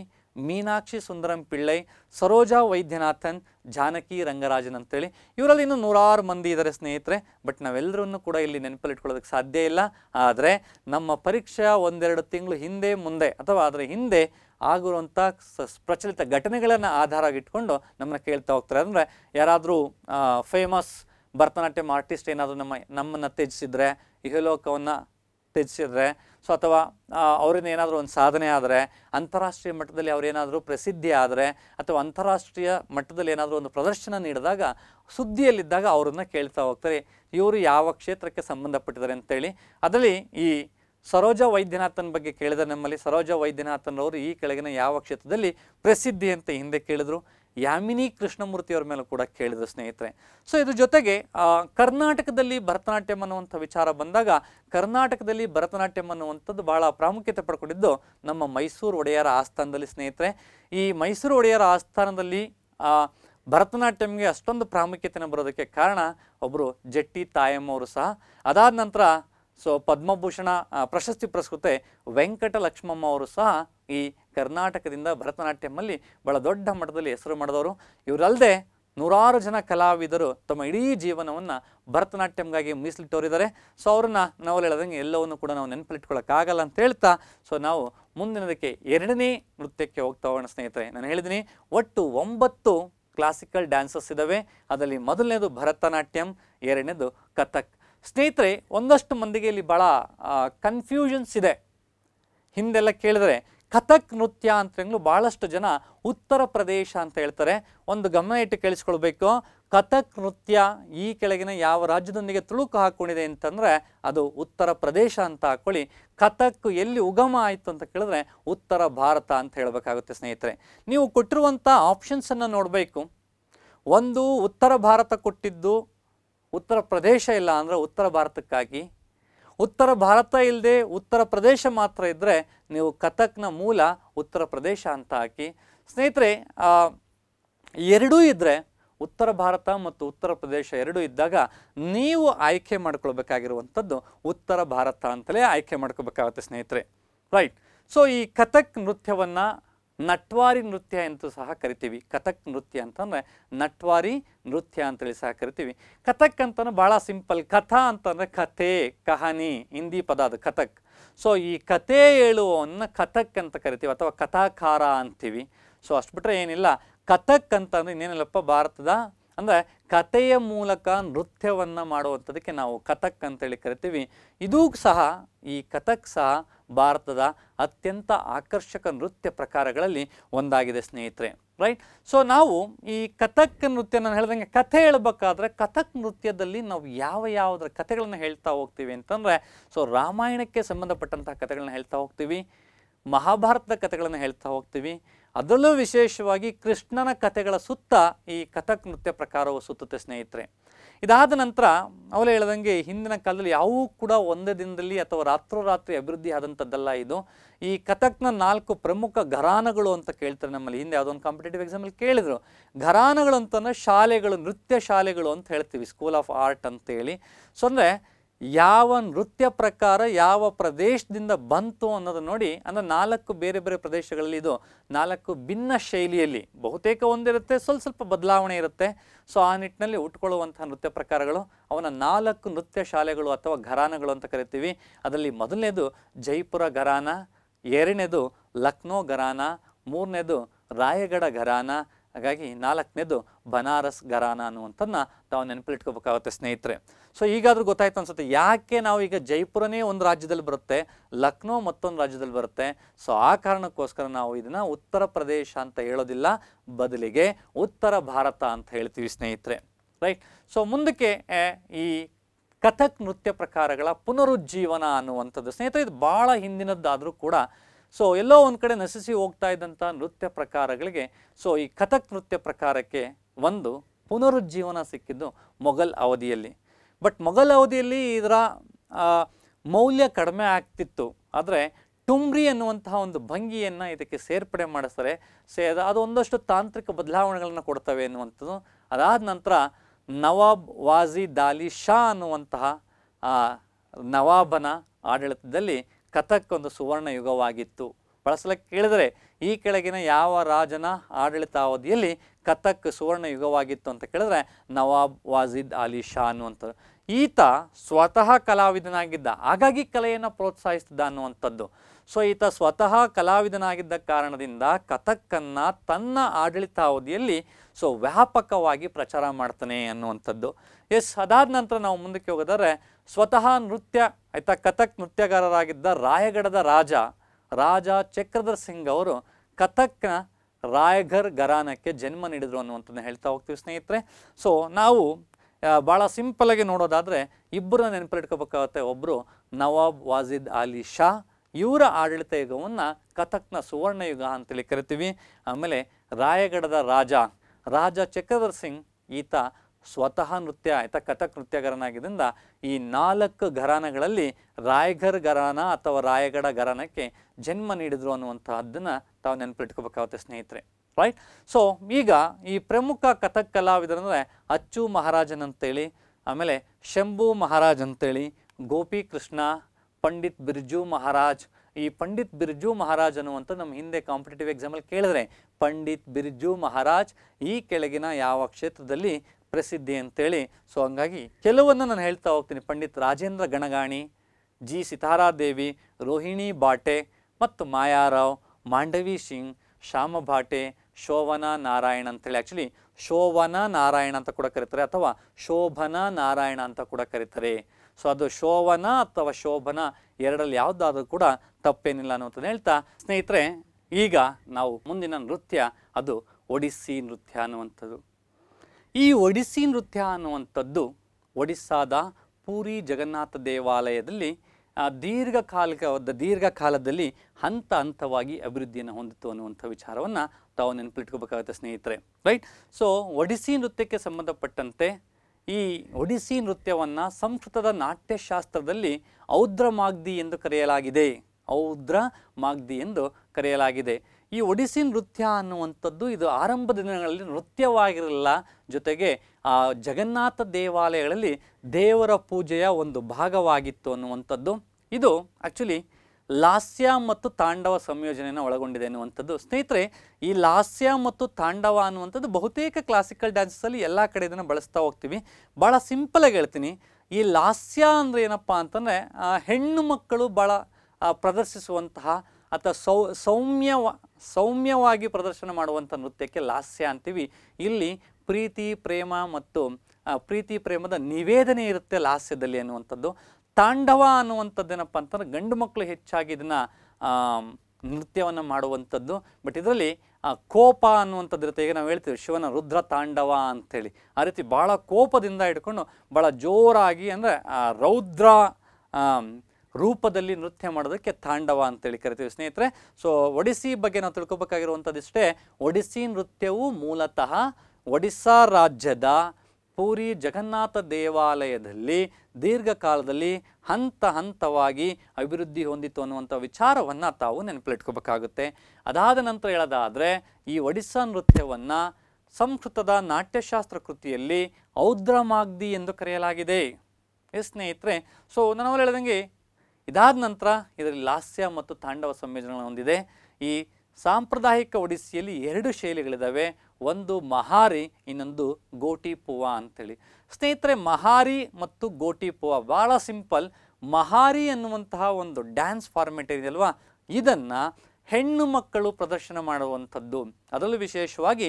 ಮೀನಾಕ್ಷಿ ಸುಂದರಂ ಪಿಳ್ಳೈ ಸರೋಜಾ ವೈದ್ಯನಾಥನ್ ಜಾನಕಿ ರಂಗರಾಜನ್ ಅಂತೇಳಿ ಇವರಲ್ಲಿ ಇನ್ನೂ ನೂರಾರು ಮಂದಿ ಇದ್ದಾರೆ ಸ್ನೇಹಿತರೆ ಬಟ್ ನಾವೆಲ್ಲರನ್ನು ಕೂಡ ಇಲ್ಲಿ ನೆನಪಲ್ಲಿಟ್ಕೊಳ್ಳೋದಕ್ಕೆ ಸಾಧ್ಯ ಇಲ್ಲ ಆದರೆ ನಮ್ಮ ಪರೀಕ್ಷಾ ಒಂದೆರಡು ತಿಂಗಳು ಹಿಂದೆ ಮುಂದೆ ಅಥವಾ ಅದರ ಹಿಂದೆ ಆಗಿರುವಂಥ ಪ್ರಚಲಿತ ಘಟನೆಗಳನ್ನು ಆಧಾರವಾಗಿಟ್ಕೊಂಡು ನಮ್ಮನ್ನು ಕೇಳ್ತಾ ಹೋಗ್ತಾರೆ ಅಂದರೆ ಯಾರಾದರೂ ಫೇಮಸ್ ಭರತನಾಟ್ಯಂ ಆರ್ಟಿಸ್ಟ್ ಏನಾದರೂ ನಮ್ಮ ನಮ್ಮನ್ನು ತ್ಯಜಿಸಿದರೆ ಇಹಲೋಕವನ್ನು ತ್ಯಜಿಸಿದ್ರೆ ಸೊ ಅಥವಾ ಅವರಿಂದ ಏನಾದರೂ ಒಂದು ಸಾಧನೆ ಆದರೆ ಅಂತಾರಾಷ್ಟ್ರೀಯ ಮಟ್ಟದಲ್ಲಿ ಅವರೇನಾದರೂ ಪ್ರಸಿದ್ಧಿ ಆದರೆ ಅಥವಾ ಅಂತಾರಾಷ್ಟ್ರೀಯ ಮಟ್ಟದಲ್ಲಿ ಏನಾದರೂ ಒಂದು ಪ್ರದರ್ಶನ ನೀಡಿದಾಗ ಸುದ್ದಿಯಲ್ಲಿದ್ದಾಗ ಅವರನ್ನು ಕೇಳ್ತಾ ಹೋಗ್ತಾರೆ ಇವರು ಯಾವ ಕ್ಷೇತ್ರಕ್ಕೆ ಸಂಬಂಧಪಟ್ಟಿದ್ದಾರೆ ಅಂತೇಳಿ ಅದರಲ್ಲಿ ಈ ಸರೋಜ ವೈದ್ಯನಾಥನ್ ಬಗ್ಗೆ ಕೇಳಿದ ನಮ್ಮಲ್ಲಿ ಸರೋಜ ವೈದ್ಯನಾಥನ್ ಅವರು ಈ ಕೆಳಗಿನ ಯಾವ ಕ್ಷೇತ್ರದಲ್ಲಿ ಪ್ರಸಿದ್ಧಿ ಅಂತ ಹಿಂದೆ ಕೇಳಿದರು ಯಾಮಿನಿ ಕೃಷ್ಣಮೂರ್ತಿಯವ್ರ ಮೇಲೆ ಕೂಡ ಕೇಳಿದ ಸ್ನೇಹಿತರೆ ಸೊ ಇದ್ರ ಜೊತೆಗೆ ಕರ್ನಾಟಕದಲ್ಲಿ ಭರತನಾಟ್ಯಂ ಅನ್ನುವಂಥ ವಿಚಾರ ಬಂದಾಗ ಕರ್ನಾಟಕದಲ್ಲಿ ಭರತನಾಟ್ಯಂ ಅನ್ನುವಂಥದ್ದು ಭಾಳ ಪ್ರಾಮುಖ್ಯತೆ ಪಡ್ಕೊಂಡಿದ್ದು ನಮ್ಮ ಮೈಸೂರು ಒಡೆಯರ ಆಸ್ಥಾನದಲ್ಲಿ ಸ್ನೇಹಿತರೆ ಈ ಮೈಸೂರು ಒಡೆಯರ ಆಸ್ಥಾನದಲ್ಲಿ ಭರತನಾಟ್ಯಂಗೆ ಅಷ್ಟೊಂದು ಪ್ರಾಮುಖ್ಯತೆನ ಬರೋದಕ್ಕೆ ಕಾರಣ ಒಬ್ಬರು ಜಟ್ಟಿ ತಾಯಮ್ಮವರು ಸಹ ಅದಾದ ನಂತರ ಸೊ ಪದ್ಮಭೂಷಣ ಪ್ರಶಸ್ತಿ ಪುರಸ್ಕೃತೆ ವೆಂಕಟ ಲಕ್ಷ್ಮಮ್ಮ ಅವರು ಸಹ ಈ ಕರ್ನಾಟಕದಿಂದ ಭರತನಾಟ್ಯಮಲ್ಲಿ ಬಹಳ ದೊಡ್ಡ ಮಟ್ಟದಲ್ಲಿ ಹೆಸರು ಮಾಡಿದವರು ಇವರಲ್ಲದೆ ನೂರಾರು ಜನ ಕಲಾವಿದರು ತಮ್ಮ ಇಡೀ ಜೀವನವನ್ನು ಭರತನಾಟ್ಯಂಗಾಗಿ ಮೀಸಲಿಟ್ಟವರಿದ್ದಾರೆ ಸೊ ಅವ್ರನ್ನ ನಾವು ಹೇಳದಂಗೆ ಎಲ್ಲವನ್ನು ಕೂಡ ನಾವು ನೆನಪಲ್ಲಿಟ್ಕೊಳ್ಳೋಕ್ಕಾಗಲ್ಲ ಅಂತ ಹೇಳ್ತಾ ಸೊ ನಾವು ಮುಂದಿನದಕ್ಕೆ ಎರಡನೇ ನೃತ್ಯಕ್ಕೆ ಹೋಗ್ತಾ ಹೋಗೋಣ ಸ್ನೇಹಿತರೆ ನಾನು ಹೇಳಿದ್ದೀನಿ ಒಟ್ಟು ಒಂಬತ್ತು ಕ್ಲಾಸಿಕಲ್ ಡ್ಯಾನ್ಸಸ್ ಇದ್ದಾವೆ ಅದರಲ್ಲಿ ಮೊದಲನೇದು ಭರತನಾಟ್ಯಂ ಎರಡನೇದು ಕಥಕ್ ಸ್ನೇಹಿತರೆ ಒಂದಷ್ಟು ಮಂದಿಗೆ ಇಲ್ಲಿ ಭಾಳ ಕನ್ಫ್ಯೂಷನ್ಸ್ ಇದೆ ಹಿಂದೆಲ್ಲ ಕೇಳಿದ್ರೆ ಕಥಕ್ ನೃತ್ಯ ಅಂತಂಗ್ಲೂ ಭಾಳಷ್ಟು ಜನ ಉತ್ತರ ಪ್ರದೇಶ ಅಂತ ಹೇಳ್ತಾರೆ ಒಂದು ಗಮನ ಇಟ್ಟು ಕೇಳಿಸ್ಕೊಳ್ಬೇಕು ಕಥಕ್ ನೃತ್ಯ ಈ ಕೆಳಗಿನ ಯಾವ ರಾಜ್ಯದೊಂದಿಗೆ ತುಳುಕು ಹಾಕ್ಕೊಂಡಿದೆ ಅಂತಂದರೆ ಅದು ಉತ್ತರ ಪ್ರದೇಶ ಅಂತ ಹಾಕ್ಕೊಳ್ಳಿ ಕಥಕ್ ಎಲ್ಲಿ ಉಗಮ ಆಯಿತು ಅಂತ ಕೇಳಿದ್ರೆ ಉತ್ತರ ಭಾರತ ಅಂತ ಹೇಳಬೇಕಾಗುತ್ತೆ ಸ್ನೇಹಿತರೆ ನೀವು ಕೊಟ್ಟಿರುವಂಥ ಆಪ್ಷನ್ಸನ್ನು ನೋಡಬೇಕು ಒಂದು ಉತ್ತರ ಭಾರತ ಕೊಟ್ಟಿದ್ದು ಉತ್ತರ ಪ್ರದೇಶ ಇಲ್ಲ ಅಂದರೆ ಉತ್ತರ ಭಾರತಕ್ಕಾಗಿ ಉತ್ತರ ಭಾರತ ಇಲ್ಲದೆ ಉತ್ತರ ಪ್ರದೇಶ ಮಾತ್ರ ಇದ್ದರೆ ನೀವು ಕಥಕ್ನ ಮೂಲ ಉತ್ತರ ಪ್ರದೇಶ ಅಂತ ಹಾಕಿ ಸ್ನೇಹಿತರೆ ಎರಡೂ ಇದ್ದರೆ ಉತ್ತರ ಭಾರತ ಮತ್ತು ಉತ್ತರ ಪ್ರದೇಶ ಎರಡೂ ಇದ್ದಾಗ ನೀವು ಆಯ್ಕೆ ಮಾಡ್ಕೊಳ್ಬೇಕಾಗಿರುವಂಥದ್ದು ಉತ್ತರ ಭಾರತ ಅಂತಲೇ ಆಯ್ಕೆ ಮಾಡ್ಕೋಬೇಕಾಗುತ್ತೆ ಸ್ನೇಹಿತರೆ ರೈಟ್ ಸೊ ಈ ಕಥಕ್ ನೃತ್ಯವನ್ನು ನಟ್ವಾರಿ ನೃತ್ಯ ಅಂತೂ ಸಹ ಕರಿತೀವಿ ಕಥಕ್ ನೃತ್ಯ ಅಂತಂದರೆ ನಟ್ವಾರಿ ನೃತ್ಯ ಅಂತೇಳಿ ಸಹ ಕರಿತೀವಿ ಕಥಕ್ ಅಂತಂದ್ರೆ ಭಾಳ ಸಿಂಪಲ್ ಕಥಾ ಅಂತಂದರೆ ಕಥೆ ಕಹಾನಿ ಹಿಂದಿ ಪದ ಅದು ಕಥಕ್ ಸೊ ಈ ಕಥೆ ಹೇಳುವವನ್ನು ಕಥಕ್ ಅಂತ ಕರಿತೀವಿ ಅಥವಾ ಕಥಾಕಾರ ಅಂತೀವಿ ಸೊ ಅಷ್ಟು ಬಿಟ್ಟರೆ ಏನಿಲ್ಲ ಕಥಕ್ ಅಂತಂದರೆ ಇನ್ನೇನಿಲ್ಲಪ್ಪ ಭಾರತದ ಅಂದರೆ ಕಥೆಯ ಮೂಲಕ ನೃತ್ಯವನ್ನು ಮಾಡುವಂಥದಕ್ಕೆ ನಾವು ಕಥಕ್ ಅಂತೇಳಿ ಕರಿತೀವಿ ಇದೂ ಸಹ ಈ ಕಥಕ್ ಸಹ ಭಾರತದ ಅತ್ಯಂತ ಆಕರ್ಷಕ ನೃತ್ಯ ಪ್ರಕಾರಗಳಲ್ಲಿ ಒಂದಾಗಿದೆ ಸ್ನೇಹಿತರೆ ರೈಟ್ ಸೊ ನಾವು ಈ ಕಥಕ್ ನೃತ್ಯ ನಾನು ಹೇಳ್ದಂಗೆ ಕಥೆ ಹೇಳ್ಬೇಕಾದ್ರೆ ಕಥಕ್ ನೃತ್ಯದಲ್ಲಿ ನಾವು ಯಾವ ಯಾವುದರ ಕಥೆಗಳನ್ನು ಹೇಳ್ತಾ ಹೋಗ್ತೀವಿ ಅಂತಂದರೆ ಸೊ ರಾಮಾಯಣಕ್ಕೆ ಸಂಬಂಧಪಟ್ಟಂತಹ ಕಥೆಗಳನ್ನ ಹೇಳ್ತಾ ಹೋಗ್ತೀವಿ ಮಹಾಭಾರತದ ಕಥೆಗಳನ್ನು ಹೇಳ್ತಾ ಹೋಗ್ತೀವಿ ಅದರಲ್ಲೂ ವಿಶೇಷವಾಗಿ ಕೃಷ್ಣನ ಕಥೆಗಳ ಸುತ್ತ ಈ ಕಥಕ್ ನೃತ್ಯ ಪ್ರಕಾರವು ಸುತ್ತುತ್ತೆ ಸ್ನೇಹಿತರೆ ಇದಾದ ನಂತರ ಅವಲೇ ಹೇಳ್ದಂಗೆ ಹಿಂದಿನ ಕಾಲದಲ್ಲಿ ಯಾವೂ ಕೂಡ ಒಂದೇ ದಿನದಲ್ಲಿ ಅಥವಾ ರಾತ್ರೋರಾತ್ರಿ ಅಭಿವೃದ್ಧಿ ಆದಂಥದ್ದಲ್ಲ ಇದು ಈ ಕಥಕ್ನ ನಾಲ್ಕು ಪ್ರಮುಖ ಘರಾನಗಳು ಅಂತ ಕೇಳ್ತಾರೆ ನಮ್ಮಲ್ಲಿ ಹಿಂದೆ ಯಾವುದೊಂದು ಕಾಂಪಿಟೇಟಿವ್ ಎಕ್ಸಾಮಲ್ಲಿ ಕೇಳಿದರು ಘರಾನಗಳು ಅಂತಂದರೆ ಶಾಲೆಗಳು ನೃತ್ಯ ಶಾಲೆಗಳು ಅಂತ ಹೇಳ್ತೀವಿ ಸ್ಕೂಲ್ ಆಫ್ ಆರ್ಟ್ ಅಂತೇಳಿ ಸೊ ಅಂದರೆ ಯಾವ ನೃತ್ಯ ಪ್ರಕಾರ ಯಾವ ಪ್ರದೇಶದಿಂದ ಬಂತು ಅನ್ನೋದು ನೋಡಿ ಅಂದರೆ ನಾಲ್ಕು ಬೇರೆ ಬೇರೆ ಪ್ರದೇಶಗಳಲ್ಲಿ ಇದು ನಾಲ್ಕು ಭಿನ್ನ ಶೈಲಿಯಲ್ಲಿ ಬಹುತೇಕ ಒಂದಿರುತ್ತೆ ಸ್ವಲ್ಪ ಸ್ವಲ್ಪ ಬದಲಾವಣೆ ಇರುತ್ತೆ ಸೊ ಆ ನಿಟ್ಟಿನಲ್ಲಿ ಉಟ್ಕೊಳ್ಳುವಂತಹ ನೃತ್ಯ ಪ್ರಕಾರಗಳು ಅವನ ನಾಲ್ಕು ನೃತ್ಯ ಶಾಲೆಗಳು ಅಥವಾ ಘರಾನಗಳು ಅಂತ ಕರಿತೀವಿ ಅದರಲ್ಲಿ ಮೊದಲನೇದು ಜೈಪುರ ಘರಾನ ಎರಡನೇದು ಲಕ್ನೋ ಘರಾನ ಮೂರನೇದು ರಾಯಗಢ ಘರಾನ ಹಾಗಾಗಿ ನಾಲ್ಕನೇದು ಬನಾರಸ್ ಗರಾನ ಅನ್ನುವಂಥದ್ದನ್ನ ತಾವು ನೆನಪಿಟ್ಕೋಬೇಕಾಗುತ್ತೆ ಸ್ನೇಹಿತರೆ ಸೊ ಈಗಾದರೂ ಗೊತ್ತಾಯ್ತು ಅನ್ಸುತ್ತೆ ಯಾಕೆ ನಾವು ಈಗ ಜೈಪುರನೇ ಒಂದು ರಾಜ್ಯದಲ್ಲಿ ಬರುತ್ತೆ ಲಕ್ನೋ ಮತ್ತೊಂದು ರಾಜ್ಯದಲ್ಲಿ ಬರುತ್ತೆ ಸೊ ಆ ಕಾರಣಕ್ಕೋಸ್ಕರ ನಾವು ಇದನ್ನು ಉತ್ತರ ಪ್ರದೇಶ ಅಂತ ಹೇಳೋದಿಲ್ಲ ಬದಲಿಗೆ ಉತ್ತರ ಭಾರತ ಅಂತ ಹೇಳ್ತೀವಿ ಸ್ನೇಹಿತರೆ ರೈಟ್ ಸೊ ಮುಂದಕ್ಕೆ ಈ ಕಥಕ್ ನೃತ್ಯ ಪ್ರಕಾರಗಳ ಪುನರುಜ್ಜೀವನ ಅನ್ನುವಂಥದ್ದು ಸ್ನೇಹಿತರೆ ಇದು ಭಾಳ ಹಿಂದಿನದ್ದಾದರೂ ಕೂಡ ಸೊ ಎಲ್ಲೋ ಒಂದು ಕಡೆ ನಶಿಸಿ ಹೋಗ್ತಾ ಇದ್ದಂಥ ನೃತ್ಯ ಪ್ರಕಾರಗಳಿಗೆ ಸೊ ಈ ಕಥಕ್ ನೃತ್ಯ ಪ್ರಕಾರಕ್ಕೆ ಒಂದು ಪುನರುಜ್ಜೀವನ ಸಿಕ್ಕಿದ್ದು ಮೊಘಲ್ ಅವಧಿಯಲ್ಲಿ ಬಟ್ ಮೊಘಲ್ ಅವಧಿಯಲ್ಲಿ ಇದರ ಮೌಲ್ಯ ಕಡಿಮೆ ಆಗ್ತಿತ್ತು ಆದರೆ ಟುಮ್ರಿ ಅನ್ನುವಂತಹ ಒಂದು ಭಂಗಿಯನ್ನು ಇದಕ್ಕೆ ಸೇರ್ಪಡೆ ಮಾಡಿಸ್ತಾರೆ ಸೇ ಅದು ಅದು ಒಂದಷ್ಟು ತಾಂತ್ರಿಕ ಬದಲಾವಣೆಗಳನ್ನು ಕೊಡ್ತವೆ ಎನ್ನುವಂಥದ್ದು ಅದಾದ ನಂತರ ನವಾಬ್ ವಾಜಿ ದಾಲಿ ಶಾ ಅನ್ನುವಂತಹ ನವಾಬನ ಆಡಳಿತದಲ್ಲಿ ಕಥಕ್ ಒಂದು ಸುವರ್ಣ ಯುಗವಾಗಿತ್ತು ಬಳಸಲಿಕ್ಕೆ ಕೇಳಿದರೆ ಈ ಕೆಳಗಿನ ಯಾವ ರಾಜನ ಆಡಳಿತಾವಧಿಯಲ್ಲಿ ಕಥಕ್ ಸುವರ್ಣ ಯುಗವಾಗಿತ್ತು ಅಂತ ಕೇಳಿದ್ರೆ ನವಾಬ್ ವಾಜಿದ್ ಅಲಿ ಶಾ ಅನ್ನುವಂಥದ್ದು ಈತ ಸ್ವತಃ ಕಲಾವಿದನಾಗಿದ್ದ ಹಾಗಾಗಿ ಕಲೆಯನ್ನು ಪ್ರೋತ್ಸಾಹಿಸ್ತಿದ್ದ ಅನ್ನುವಂಥದ್ದು ಸೊ ಈತ ಸ್ವತಃ ಕಲಾವಿದನಾಗಿದ್ದ ಕಾರಣದಿಂದ ಕಥಕ್ಕನ್ನು ತನ್ನ ಆಡಳಿತಾವಧಿಯಲ್ಲಿ ಸೊ ವ್ಯಾಪಕವಾಗಿ ಪ್ರಚಾರ ಮಾಡ್ತಾನೆ ಅನ್ನುವಂಥದ್ದು ಎಸ್ ಅದಾದ ನಂತರ ನಾವು ಮುಂದಕ್ಕೆ ಹೋಗೋದಾದ್ರೆ ಸ್ವತಃ ನೃತ್ಯ ಆಯಿತಾ ಕಥಕ್ ನೃತ್ಯಗಾರರಾಗಿದ್ದ ರಾಯಗಢದ ರಾಜ ರಾಜ ಚಕ್ರಧರ್ ಸಿಂಗ್ ಅವರು ಕಥಕ್ನ ರಾಯಘರ್ ಗರಾನಕ್ಕೆ ಜನ್ಮ ನೀಡಿದರು ಅನ್ನುವಂಥದ್ದು ಹೇಳ್ತಾ ಹೋಗ್ತೀವಿ ಸ್ನೇಹಿತರೆ ಸೊ ನಾವು ಭಾಳ ಸಿಂಪಲಾಗಿ ನೋಡೋದಾದರೆ ಇಬ್ಬರನ್ನ ನೆನಪಿಟ್ಕೋಬೇಕಾಗುತ್ತೆ ಒಬ್ಬರು ನವಾಬ್ ವಾಜಿದ್ ಅಲಿ ಶಾ ಇವರ ಆಡಳಿತ ಯುಗವನ್ನು ಕಥಕ್ನ ಸುವರ್ಣಯುಗ ಅಂತೇಳಿ ಕರಿತೀವಿ ಆಮೇಲೆ ರಾಯಗಡದ ರಾಜ ರಾಜ ಚಕ್ರಧರ್ ಸಿಂಗ್ ಈತ ಸ್ವತಃ ನೃತ್ಯ ಆಯಿತಾ ಕಥಕ್ ನೃತ್ಯಗಾರನಾಗಿದ್ದರಿಂದ ಈ ನಾಲ್ಕು ಘರಾನಗಳಲ್ಲಿ ರಾಯಘರ್ ಘರಾನ ಅಥವಾ ರಾಯಗಡ ಘರಾನಕ್ಕೆ ಜನ್ಮ ನೀಡಿದ್ರು ಅನ್ನುವಂತಹದ್ದನ್ನು ತಾವು ನೆನಪಿಟ್ಕೋಬೇಕಾಗುತ್ತೆ ಸ್ನೇಹಿತರೆ ರೈಟ್ ಸೊ ಈಗ ಈ ಪ್ರಮುಖ ಕಥಕ್ ಕಲಾವಿದರಂದರೆ ಅಚ್ಚು ಮಹಾರಾಜನ್ ಅಂತೇಳಿ ಆಮೇಲೆ ಶಂಭು ಮಹಾರಾಜ್ ಅಂತೇಳಿ ಗೋಪಿ ಕೃಷ್ಣ ಪಂಡಿತ್ ಬಿರ್ಜು ಮಹಾರಾಜ್ ಈ ಪಂಡಿತ್ ಬಿರ್ಜು ಮಹಾರಾಜ್ ಅನ್ನುವಂಥ ನಮ್ಮ ಹಿಂದೆ ಕಾಂಪಿಟೇಟಿವ್ ಎಕ್ಸಾಮಲ್ಲಿ ಕೇಳಿದ್ರೆ ಪಂಡಿತ್ ಬಿರ್ಜು ಮಹಾರಾಜ್ ಈ ಕೆಳಗಿನ ಯಾವ ಕ್ಷೇತ್ರದಲ್ಲಿ ಪ್ರಸಿದ್ಧಿ ಅಂತೇಳಿ ಸೊ ಹಂಗಾಗಿ ಕೆಲವನ್ನು ನಾನು ಹೇಳ್ತಾ ಹೋಗ್ತೀನಿ ಪಂಡಿತ್ ರಾಜೇಂದ್ರ ಗಣಗಾಣಿ ಜಿ ಸಿತಾರಾದೇವಿ ರೋಹಿಣಿ ಬಾಟೆ ಮತ್ತು ಮಾಯಾರಾವ್ ಮಾಂಡವಿ ಸಿಂಗ್ ಶ್ಯಾಮ ಭಾಟೆ ಶೋಭನಾ ನಾರಾಯಣ ಅಂತೇಳಿ ಆ್ಯಕ್ಚುಲಿ ಶೋಭನಾ ನಾರಾಯಣ ಅಂತ ಕೂಡ ಕರೀತಾರೆ ಅಥವಾ ಶೋಭನಾ ನಾರಾಯಣ ಅಂತ ಕೂಡ ಕರೀತಾರೆ ಸೊ ಅದು ಶೋಭನ ಅಥವಾ ಶೋಭನ ಎರಡರಲ್ಲಿ ಯಾವುದಾದ್ರೂ ಕೂಡ ತಪ್ಪೇನಿಲ್ಲ ಅನ್ನೋದನ್ನು ಹೇಳ್ತಾ ಸ್ನೇಹಿತರೆ ಈಗ ನಾವು ಮುಂದಿನ ನೃತ್ಯ ಅದು ಒಡಿಸ್ಸಿ ನೃತ್ಯ ಅನ್ನುವಂಥದ್ದು ಈ ಒಡಿಸ್ಸಿ ನೃತ್ಯ ಅನ್ನುವಂಥದ್ದು ಒಡಿಸ್ಸಾದ ಪೂರಿ ಜಗನ್ನಾಥ ದೇವಾಲಯದಲ್ಲಿ ದೀರ್ಘಕಾಲಿಕವಾದ ದೀರ್ಘಕಾಲದಲ್ಲಿ ಹಂತ ಹಂತವಾಗಿ ಅಭಿವೃದ್ಧಿಯನ್ನು ಹೊಂದಿತು ಅನ್ನುವಂಥ ವಿಚಾರವನ್ನು ತಾವು ನೆನಪಿಟ್ಕೋಬೇಕಾಗುತ್ತೆ ಸ್ನೇಹಿತರೆ ರೈಟ್ ಸೊ ಒಡಿಸ್ಸಿ ನೃತ್ಯಕ್ಕೆ ಸಂಬಂಧಪಟ್ಟಂತೆ ಈ ಒಡಿಸಿ ನೃತ್ಯವನ್ನು ಸಂಸ್ಕೃತದ ನಾಟ್ಯಶಾಸ್ತ್ರದಲ್ಲಿ ಔದ್ರ ಮಾಗ್ದಿ ಎಂದು ಕರೆಯಲಾಗಿದೆ ಔದ್ರ ಮಾಗ್ದಿ ಎಂದು ಕರೆಯಲಾಗಿದೆ ಈ ಒಡಿಸಿ ನೃತ್ಯ ಅನ್ನುವಂಥದ್ದು ಇದು ಆರಂಭದ ದಿನಗಳಲ್ಲಿ ನೃತ್ಯವಾಗಿರಲಿಲ್ಲ ಜೊತೆಗೆ ಆ ಜಗನ್ನಾಥ ದೇವಾಲಯಗಳಲ್ಲಿ ದೇವರ ಪೂಜೆಯ ಒಂದು ಭಾಗವಾಗಿತ್ತು ಅನ್ನುವಂಥದ್ದು ಇದು ಆ್ಯಕ್ಚುಲಿ ಲಾಸ್ಯ ಮತ್ತು ತಾಂಡವ ಸಂಯೋಜನೆಯನ್ನು ಒಳಗೊಂಡಿದೆ ಅನ್ನುವಂಥದ್ದು ಸ್ನೇಹಿತರೆ ಈ ಲಾಸ್ಯ ಮತ್ತು ತಾಂಡವ ಅನ್ನುವಂಥದ್ದು ಬಹುತೇಕ ಕ್ಲಾಸಿಕಲ್ ಡ್ಯಾನ್ಸಲ್ಲಿ ಎಲ್ಲ ಕಡೆ ಇದನ್ನು ಬಳಸ್ತಾ ಹೋಗ್ತೀವಿ ಭಾಳ ಸಿಂಪಲಾಗಿ ಹೇಳ್ತೀನಿ ಈ ಲಾಸ್ಯ ಅಂದರೆ ಏನಪ್ಪ ಅಂತಂದರೆ ಹೆಣ್ಣು ಮಕ್ಕಳು ಭಾಳ ಪ್ರದರ್ಶಿಸುವಂತಹ ಅಥವಾ ಸೌ ಸೌಮ್ಯವ ಸೌಮ್ಯವಾಗಿ ಪ್ರದರ್ಶನ ಮಾಡುವಂಥ ನೃತ್ಯಕ್ಕೆ ಲಾಸ್ಯ ಅಂತೀವಿ ಇಲ್ಲಿ ಪ್ರೀತಿ ಪ್ರೇಮ ಮತ್ತು ಪ್ರೀತಿ ಪ್ರೇಮದ ನಿವೇದನೆ ಇರುತ್ತೆ ಲಾಸ್ಯದಲ್ಲಿ ಅನ್ನುವಂಥದ್ದು ತಾಂಡವ ಅನ್ನುವಂಥದ್ದೇನಪ್ಪ ಅಂತಂದ್ರೆ ಗಂಡು ಮಕ್ಕಳು ಹೆಚ್ಚಾಗಿ ಇದನ್ನು ನೃತ್ಯವನ್ನು ಮಾಡುವಂಥದ್ದು ಬಟ್ ಇದರಲ್ಲಿ ಕೋಪ ಅನ್ನುವಂಥದ್ದಿರುತ್ತೆ ಈಗ ನಾವು ಹೇಳ್ತೀವಿ ಶಿವನ ರುದ್ರ ತಾಂಡವ ಅಂಥೇಳಿ ಆ ರೀತಿ ಭಾಳ ಕೋಪದಿಂದ ಹಿಡ್ಕೊಂಡು ಭಾಳ ಜೋರಾಗಿ ಅಂದರೆ ರೌದ್ರ ರೂಪದಲ್ಲಿ ನೃತ್ಯ ಮಾಡೋದಕ್ಕೆ ತಾಂಡವ ಅಂತೇಳಿ ಕರಿತೀವಿ ಸ್ನೇಹಿತರೆ ಸೊ ಒಡಿಸ್ಸಿ ಬಗ್ಗೆ ನಾವು ಇಷ್ಟೇ ಒಡಿಸ್ಸಿ ನೃತ್ಯವು ಮೂಲತಃ ಒಡಿಸ್ಸಾ ರಾಜ್ಯದ ಪೂರಿ ಜಗನ್ನಾಥ ದೇವಾಲಯದಲ್ಲಿ ದೀರ್ಘಕಾಲದಲ್ಲಿ ಹಂತ ಹಂತವಾಗಿ ಅಭಿವೃದ್ಧಿ ಹೊಂದಿತ್ತು ಅನ್ನುವಂಥ ವಿಚಾರವನ್ನು ತಾವು ನೆನಪಿಟ್ಕೋಬೇಕಾಗುತ್ತೆ ಅದಾದ ನಂತರ ಹೇಳೋದಾದರೆ ಈ ಒಡಿಸ್ಸಾ ನೃತ್ಯವನ್ನು ಸಂಸ್ಕೃತದ ನಾಟ್ಯಶಾಸ್ತ್ರ ಕೃತಿಯಲ್ಲಿ ಔದ್ರಮಾಗ್ದಿ ಎಂದು ಕರೆಯಲಾಗಿದೆ ಎಸ್ ಸ್ನೇಹಿತರೆ ಸೊ ನಾನು ಹೇಳಿದಂಗೆ ಇದಾದ ನಂತರ ಇದರಲ್ಲಿ ಲಾಸ್ಯ ಮತ್ತು ತಾಂಡವ ಸಂಯೋಜನೆಗಳನ್ನು ಹೊಂದಿದೆ ಈ ಸಾಂಪ್ರದಾಯಿಕ ಒಡಿಸ್ಸಿಯಲ್ಲಿ ಎರಡು ಶೈಲಿಗಳಿದ್ದಾವೆ ಒಂದು ಮಹಾರಿ ಇನ್ನೊಂದು ಗೋಟಿ ಪೂವ ಅಂಥೇಳಿ ಸ್ನೇಹಿತರೆ ಮಹಾರಿ ಮತ್ತು ಗೋಟಿ ಪೂವ ಭಾಳ ಸಿಂಪಲ್ ಮಹಾರಿ ಅನ್ನುವಂತಹ ಒಂದು ಡ್ಯಾನ್ಸ್ ಫಾರ್ಮೆಟ್ ಇದೆಯಲ್ವಾ ಇದನ್ನು ಹೆಣ್ಣು ಮಕ್ಕಳು ಪ್ರದರ್ಶನ ಮಾಡುವಂಥದ್ದು ಅದರಲ್ಲೂ ವಿಶೇಷವಾಗಿ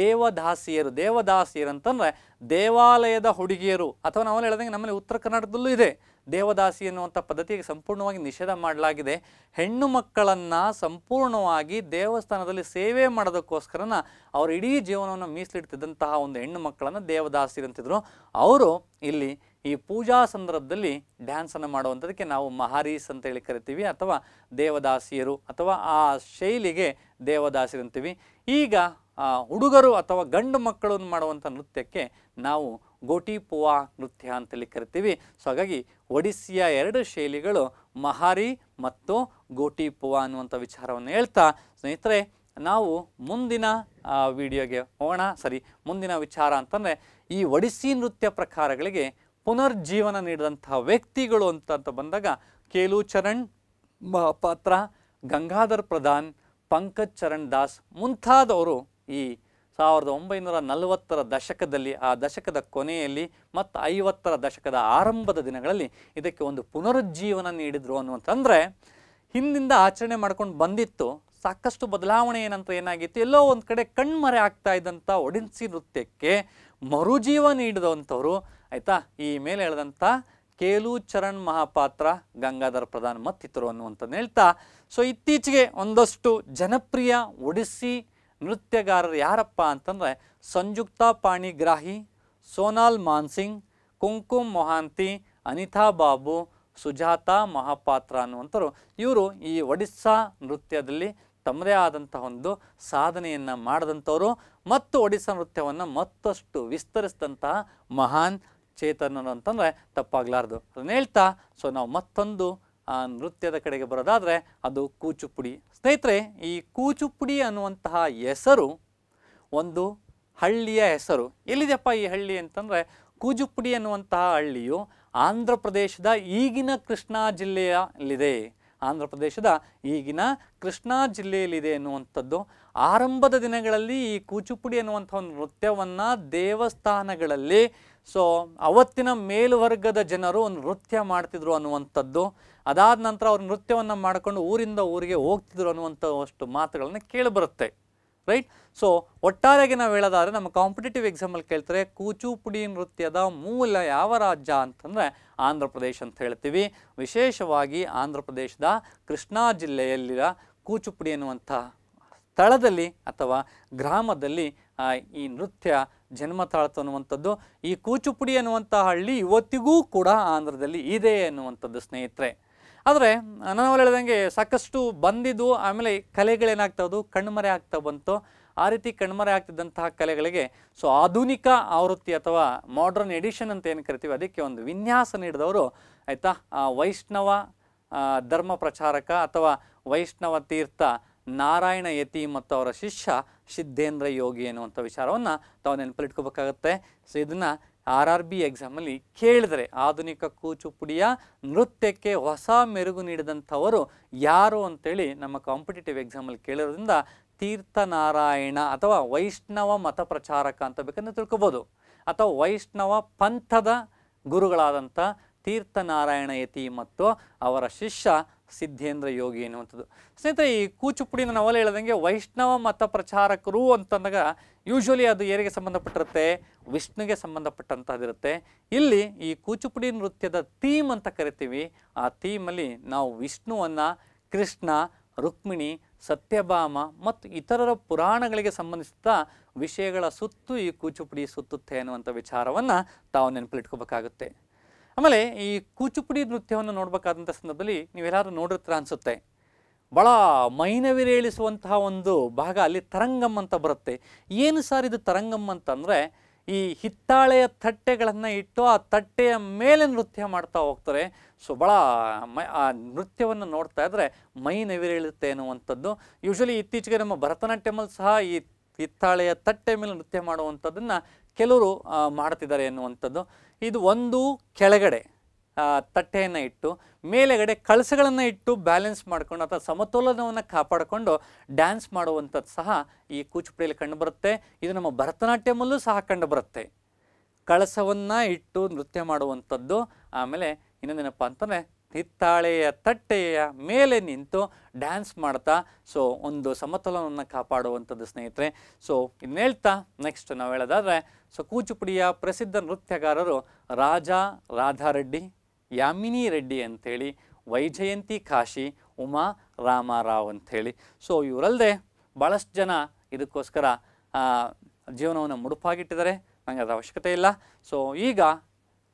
ದೇವದಾಸಿಯರು ದೇವದಾಸಿಯರು ಅಂತಂದರೆ ದೇವಾಲಯದ ಹುಡುಗಿಯರು ಅಥವಾ ನಾವು ಹೇಳಿದಂಗೆ ನಮ್ಮಲ್ಲಿ ಉತ್ತರ ಕರ್ನಾಟಕದಲ್ಲೂ ಇದೆ ದೇವದಾಸಿ ಎನ್ನುವಂಥ ಪದ್ಧತಿಗೆ ಸಂಪೂರ್ಣವಾಗಿ ನಿಷೇಧ ಮಾಡಲಾಗಿದೆ ಹೆಣ್ಣು ಮಕ್ಕಳನ್ನು ಸಂಪೂರ್ಣವಾಗಿ ದೇವಸ್ಥಾನದಲ್ಲಿ ಸೇವೆ ಮಾಡೋದಕ್ಕೋಸ್ಕರನ ಅವರು ಇಡೀ ಜೀವನವನ್ನು ಮೀಸಲಿಡ್ತಿದ್ದಂತಹ ಒಂದು ಹೆಣ್ಣು ಮಕ್ಕಳನ್ನು ದೇವದಾಸಿರು ಅಂತಿದ್ರು ಅವರು ಇಲ್ಲಿ ಈ ಪೂಜಾ ಸಂದರ್ಭದಲ್ಲಿ ಡ್ಯಾನ್ಸನ್ನು ಮಾಡುವಂಥದಕ್ಕೆ ನಾವು ಮಹಾರೀಸ್ ಅಂತ ಹೇಳಿ ಕರಿತೀವಿ ಅಥವಾ ದೇವದಾಸಿಯರು ಅಥವಾ ಆ ಶೈಲಿಗೆ ದೇವದಾಸಿರಂತೀವಿ ಈಗ ಹುಡುಗರು ಅಥವಾ ಗಂಡು ಮಕ್ಕಳನ್ನು ಮಾಡುವಂಥ ನೃತ್ಯಕ್ಕೆ ನಾವು ಗೋಟಿಪುವಾ ನೃತ್ಯ ಅಂತೇಳಿ ಕರಿತೀವಿ ಸೊ ಹಾಗಾಗಿ ಒಡಿಸ್ಸಿಯ ಎರಡು ಶೈಲಿಗಳು ಮಹಾರಿ ಮತ್ತು ಗೋಟಿಪುವಾ ಅನ್ನುವಂಥ ವಿಚಾರವನ್ನು ಹೇಳ್ತಾ ಸ್ನೇಹಿತರೆ ನಾವು ಮುಂದಿನ ವಿಡಿಯೋಗೆ ಹೋಗೋಣ ಸರಿ ಮುಂದಿನ ವಿಚಾರ ಅಂತಂದರೆ ಈ ಒಡಿಸ್ಸಿ ನೃತ್ಯ ಪ್ರಕಾರಗಳಿಗೆ ಪುನರ್ಜೀವನ ನೀಡಿದಂಥ ವ್ಯಕ್ತಿಗಳು ಅಂತ ಬಂದಾಗ ಕೇಲು ಚರಣ್ ಮಹಾಪಾತ್ರ ಗಂಗಾಧರ್ ಪ್ರಧಾನ್ ಪಂಕಜ್ ಚರಣ್ ದಾಸ್ ಮುಂತಾದವರು ಈ ಸಾವಿರದ ಒಂಬೈನೂರ ನಲವತ್ತರ ದಶಕದಲ್ಲಿ ಆ ದಶಕದ ಕೊನೆಯಲ್ಲಿ ಮತ್ತು ಐವತ್ತರ ದಶಕದ ಆರಂಭದ ದಿನಗಳಲ್ಲಿ ಇದಕ್ಕೆ ಒಂದು ಪುನರುಜ್ಜೀವನ ನೀಡಿದರು ಅನ್ನುವಂತಂದರೆ ಹಿಂದಿಂದ ಆಚರಣೆ ಮಾಡ್ಕೊಂಡು ಬಂದಿತ್ತು ಸಾಕಷ್ಟು ಬದಲಾವಣೆ ಏನಂತ ಏನಾಗಿತ್ತು ಎಲ್ಲೋ ಒಂದು ಕಡೆ ಕಣ್ಮರೆ ಆಗ್ತಾ ಇದ್ದಂಥ ಒಡಿನ್ಸಿ ನೃತ್ಯಕ್ಕೆ ಮರುಜೀವ ನೀಡಿದಂಥವ್ರು ಆಯಿತಾ ಈ ಮೇಲೆ ಹೇಳಿದಂಥ ಕೇಲು ಚರಣ್ ಮಹಾಪಾತ್ರ ಗಂಗಾಧರ ಪ್ರಧಾನ್ ಮತ್ತಿತರು ಅನ್ನುವಂಥದ್ದು ಹೇಳ್ತಾ ಸೊ ಇತ್ತೀಚೆಗೆ ಒಂದಷ್ಟು ಜನಪ್ರಿಯ ಒಡಿಸ್ಸಿ ನೃತ್ಯಗಾರರು ಯಾರಪ್ಪ ಅಂತಂದರೆ ಸಂಯುಕ್ತಾ ಪಾಣಿಗ್ರಾಹಿ ಸೋನಾಲ್ ಮಾನ್ಸಿಂಗ್ ಕುಂಕುಮ್ ಮೊಹಾಂತಿ ಅನಿತಾ ಬಾಬು ಸುಜಾತಾ ಮಹಾಪಾತ್ರ ಅನ್ನುವಂಥರು ಇವರು ಈ ಒಡಿಸ್ಸಾ ನೃತ್ಯದಲ್ಲಿ ತಮ್ಮದೇ ಆದಂತಹ ಒಂದು ಸಾಧನೆಯನ್ನು ಮಾಡಿದಂಥವರು ಮತ್ತು ಒಡಿಸ್ಸಾ ನೃತ್ಯವನ್ನು ಮತ್ತಷ್ಟು ವಿಸ್ತರಿಸಿದಂತಹ ಮಹಾನ್ ಚೇತನರು ಅಂತಂದರೆ ತಪ್ಪಾಗಲಾರ್ದು ಅದನ್ನು ಹೇಳ್ತಾ ಸೊ ನಾವು ಮತ್ತೊಂದು ಆ ನೃತ್ಯದ ಕಡೆಗೆ ಬರೋದಾದರೆ ಅದು ಕೂಚುಪುಡಿ ಸ್ನೇಹಿತರೆ ಈ ಕೂಚುಪುಡಿ ಅನ್ನುವಂತಹ ಹೆಸರು ಒಂದು ಹಳ್ಳಿಯ ಹೆಸರು ಎಲ್ಲಿದೆಯಪ್ಪ ಈ ಹಳ್ಳಿ ಅಂತಂದರೆ ಕೂಜುಪುಡಿ ಅನ್ನುವಂತಹ ಹಳ್ಳಿಯು ಆಂಧ್ರ ಪ್ರದೇಶದ ಈಗಿನ ಕೃಷ್ಣಾ ಜಿಲ್ಲೆಯಲ್ಲಿದೆ ಆಂಧ್ರ ಪ್ರದೇಶದ ಈಗಿನ ಕೃಷ್ಣಾ ಜಿಲ್ಲೆಯಲ್ಲಿದೆ ಎನ್ನುವಂಥದ್ದು ಆರಂಭದ ದಿನಗಳಲ್ಲಿ ಈ ಕೂಚುಪುಡಿ ಅನ್ನುವಂಥ ಒಂದು ನೃತ್ಯವನ್ನು ದೇವಸ್ಥಾನಗಳಲ್ಲಿ ಸೊ ಅವತ್ತಿನ ಮೇಲ್ವರ್ಗದ ಜನರು ಒಂದು ನೃತ್ಯ ಮಾಡ್ತಿದ್ರು ಅನ್ನುವಂಥದ್ದು ಅದಾದ ನಂತರ ಅವ್ರು ನೃತ್ಯವನ್ನು ಮಾಡಿಕೊಂಡು ಊರಿಂದ ಊರಿಗೆ ಹೋಗ್ತಿದ್ರು ಅನ್ನುವಂಥವಷ್ಟು ಮಾತುಗಳನ್ನು ಕೇಳಿಬರುತ್ತೆ ರೈಟ್ ಸೊ ಒಟ್ಟಾರೆಗೆ ನಾವು ಹೇಳೋದಾದರೆ ನಮ್ಮ ಕಾಂಪಿಟೇಟಿವ್ ಎಕ್ಸಾಮಲ್ಲಿ ಕೇಳ್ತಾರೆ ಕೂಚುಪುಡಿ ನೃತ್ಯದ ಮೂಲ ಯಾವ ರಾಜ್ಯ ಅಂತಂದರೆ ಆಂಧ್ರ ಪ್ರದೇಶ ಅಂತ ಹೇಳ್ತೀವಿ ವಿಶೇಷವಾಗಿ ಆಂಧ್ರ ಪ್ರದೇಶದ ಕೃಷ್ಣಾ ಜಿಲ್ಲೆಯಲ್ಲಿರೋ ಕೂಚುಪುಡಿ ಎನ್ನುವಂಥ ಸ್ಥಳದಲ್ಲಿ ಅಥವಾ ಗ್ರಾಮದಲ್ಲಿ ಈ ನೃತ್ಯ ಜನ್ಮ ತಾಳ್ತು ಅನ್ನುವಂಥದ್ದು ಈ ಕೂಚುಪುಡಿ ಅನ್ನುವಂಥ ಹಳ್ಳಿ ಇವತ್ತಿಗೂ ಕೂಡ ಆಂಧ್ರದಲ್ಲಿ ಇದೆ ಅನ್ನುವಂಥದ್ದು ಸ್ನೇಹಿತರೆ ಆದರೆ ನಾನು ಹೇಳಿದಂಗೆ ಸಾಕಷ್ಟು ಬಂದಿದ್ದು ಆಮೇಲೆ ಕಲೆಗಳೇನಾಗ್ತಾವದು ಕಣ್ಮರೆ ಆಗ್ತಾ ಬಂತು ಆ ರೀತಿ ಕಣ್ಮರೆ ಆಗ್ತಿದ್ದಂತಹ ಕಲೆಗಳಿಗೆ ಸೊ ಆಧುನಿಕ ಆವೃತ್ತಿ ಅಥವಾ ಮಾಡ್ರನ್ ಎಡಿಷನ್ ಅಂತ ಏನು ಕರಿತೀವಿ ಅದಕ್ಕೆ ಒಂದು ವಿನ್ಯಾಸ ನೀಡಿದವರು ಆಯಿತಾ ವೈಷ್ಣವ ಧರ್ಮ ಪ್ರಚಾರಕ ಅಥವಾ ವೈಷ್ಣವ ತೀರ್ಥ ನಾರಾಯಣ ಯತಿ ಮತ್ತು ಅವರ ಶಿಷ್ಯ ಸಿದ್ಧೇಂದ್ರ ಯೋಗಿ ಅನ್ನುವಂಥ ವಿಚಾರವನ್ನು ತಾವು ನೆನಪಲ್ಲಿಟ್ಕೋಬೇಕಾಗತ್ತೆ ಸೊ ಇದನ್ನು ಆರ್ ಆರ್ ಬಿ ಎಕ್ಸಾಮಲ್ಲಿ ಕೇಳಿದರೆ ಆಧುನಿಕ ಕೂಚುಪುಡಿಯ ನೃತ್ಯಕ್ಕೆ ಹೊಸ ಮೆರುಗು ನೀಡಿದಂಥವರು ಯಾರು ಅಂತೇಳಿ ನಮ್ಮ ಕಾಂಪಿಟೇಟಿವ್ ಎಕ್ಸಾಮಲ್ಲಿ ಕೇಳಿರೋದ್ರಿಂದ ತೀರ್ಥನಾರಾಯಣ ಅಥವಾ ವೈಷ್ಣವ ಮತ ಪ್ರಚಾರಕ ಅಂತ ಬೇಕಂದ್ರೆ ತಿಳ್ಕೊಬೋದು ಅಥವಾ ವೈಷ್ಣವ ಪಂಥದ ಗುರುಗಳಾದಂಥ ತೀರ್ಥನಾರಾಯಣ ಯತಿ ಮತ್ತು ಅವರ ಶಿಷ್ಯ ಸಿದ್ಧೇಂದ್ರ ಯೋಗಿ ಎನ್ನುವಂಥದ್ದು ಸ್ನೇಹಿತರೆ ಈ ಕೂಚುಪುಡಿನ ನಾವೆಲ್ಲ ಹೇಳ್ದಂಗೆ ವೈಷ್ಣವ ಮತ ಪ್ರಚಾರಕರು ಅಂತಂದಾಗ ಯೂಶ್ವಲಿ ಅದು ಏರಿಗೆ ಸಂಬಂಧಪಟ್ಟಿರುತ್ತೆ ವಿಷ್ಣುಗೆ ಸಂಬಂಧಪಟ್ಟಂಥದ್ದಿರುತ್ತೆ ಇಲ್ಲಿ ಈ ಕೂಚುಪುಡಿ ನೃತ್ಯದ ಥೀಮ್ ಅಂತ ಕರಿತೀವಿ ಆ ಥೀಮಲ್ಲಿ ನಾವು ವಿಷ್ಣುವನ್ನು ಕೃಷ್ಣ ರುಕ್ಮಿಣಿ ಸತ್ಯಭಾಮ ಮತ್ತು ಇತರರ ಪುರಾಣಗಳಿಗೆ ಸಂಬಂಧಿಸಿದ ವಿಷಯಗಳ ಸುತ್ತು ಈ ಕೂಚುಪುಡಿ ಸುತ್ತುತ್ತೆ ಅನ್ನುವಂಥ ವಿಚಾರವನ್ನು ತಾವು ನೆನಪಿಟ್ಕೋಬೇಕಾಗುತ್ತೆ ಆಮೇಲೆ ಈ ಕೂಚುಪುಡಿ ನೃತ್ಯವನ್ನು ನೋಡಬೇಕಾದಂಥ ಸಂದರ್ಭದಲ್ಲಿ ನೀವೆಲ್ಲರೂ ನೋಡಿರ್ತೀರ ಅನಿಸುತ್ತೆ ಭಾಳ ಮೈನವಿರೇಳಿಸುವಂತಹ ಒಂದು ಭಾಗ ಅಲ್ಲಿ ತರಂಗಂ ಅಂತ ಬರುತ್ತೆ ಏನು ಸರ್ ಇದು ತರಂಗಂ ಅಂತಂದರೆ ಈ ಹಿತ್ತಾಳೆಯ ತಟ್ಟೆಗಳನ್ನು ಇಟ್ಟು ಆ ತಟ್ಟೆಯ ಮೇಲೆ ನೃತ್ಯ ಮಾಡ್ತಾ ಹೋಗ್ತಾರೆ ಸೊ ಭಾಳ ಮೈ ಆ ನೃತ್ಯವನ್ನು ನೋಡ್ತಾ ಇದ್ದರೆ ಮೈ ನವಿರೇಳುತ್ತೆ ಅನ್ನುವಂಥದ್ದು ಯೂಶ್ವಲಿ ಇತ್ತೀಚೆಗೆ ನಮ್ಮ ಭರತನಾಟ್ಯಮಲ್ಲಿ ಸಹ ಈ ಹಿತ್ತಾಳೆಯ ತಟ್ಟೆ ಮೇಲೆ ನೃತ್ಯ ಮಾಡುವಂಥದ್ದನ್ನು ಕೆಲವರು ಮಾಡ್ತಿದ್ದಾರೆ ಎನ್ನುವಂಥದ್ದು ಇದು ಒಂದು ಕೆಳಗಡೆ ತಟ್ಟೆಯನ್ನು ಇಟ್ಟು ಮೇಲೆಗಡೆ ಕಳಸಗಳನ್ನು ಇಟ್ಟು ಬ್ಯಾಲೆನ್ಸ್ ಮಾಡ್ಕೊಂಡು ಅಥವಾ ಸಮತೋಲನವನ್ನು ಕಾಪಾಡಿಕೊಂಡು ಡ್ಯಾನ್ಸ್ ಮಾಡುವಂಥದ್ದು ಸಹ ಈ ಕೂಚಿಪುಡಿಯಲ್ಲಿ ಕಂಡುಬರುತ್ತೆ ಇದು ನಮ್ಮ ಭರತನಾಟ್ಯಮಲ್ಲೂ ಸಹ ಕಂಡುಬರುತ್ತೆ ಕಳಸವನ್ನು ಇಟ್ಟು ನೃತ್ಯ ಮಾಡುವಂಥದ್ದು ಆಮೇಲೆ ಇನ್ನೊಂದೇನಪ್ಪ ಅಂತಂದರೆ ಹಿತ್ತಾಳೆಯ ತಟ್ಟೆಯ ಮೇಲೆ ನಿಂತು ಡ್ಯಾನ್ಸ್ ಮಾಡ್ತಾ ಸೊ ಒಂದು ಸಮತೋಲನವನ್ನು ಕಾಪಾಡುವಂಥದ್ದು ಸ್ನೇಹಿತರೆ ಸೊ ಇನ್ನೇಳ್ತಾ ಹೇಳ್ತಾ ನೆಕ್ಸ್ಟ್ ನಾವು ಹೇಳೋದಾದರೆ ಸೊ ಕೂಚಿಪುಡಿಯ ಪ್ರಸಿದ್ಧ ನೃತ್ಯಗಾರರು ರಾಜಾ ರಾಧಾರೆಡ್ಡಿ ಯಾಮಿನಿ ರೆಡ್ಡಿ ಅಂಥೇಳಿ ವೈಜಯಂತಿ ಕಾಶಿ ಉಮಾ ರಾಮಾರಾವ್ ಅಂಥೇಳಿ ಸೊ ಇವರಲ್ಲದೆ ಭಾಳಷ್ಟು ಜನ ಇದಕ್ಕೋಸ್ಕರ ಜೀವನವನ್ನು ಮುಡುಪಾಗಿಟ್ಟಿದ್ದಾರೆ ನನಗೆ ಅದರ ಅವಶ್ಯಕತೆ ಇಲ್ಲ ಸೊ ಈಗ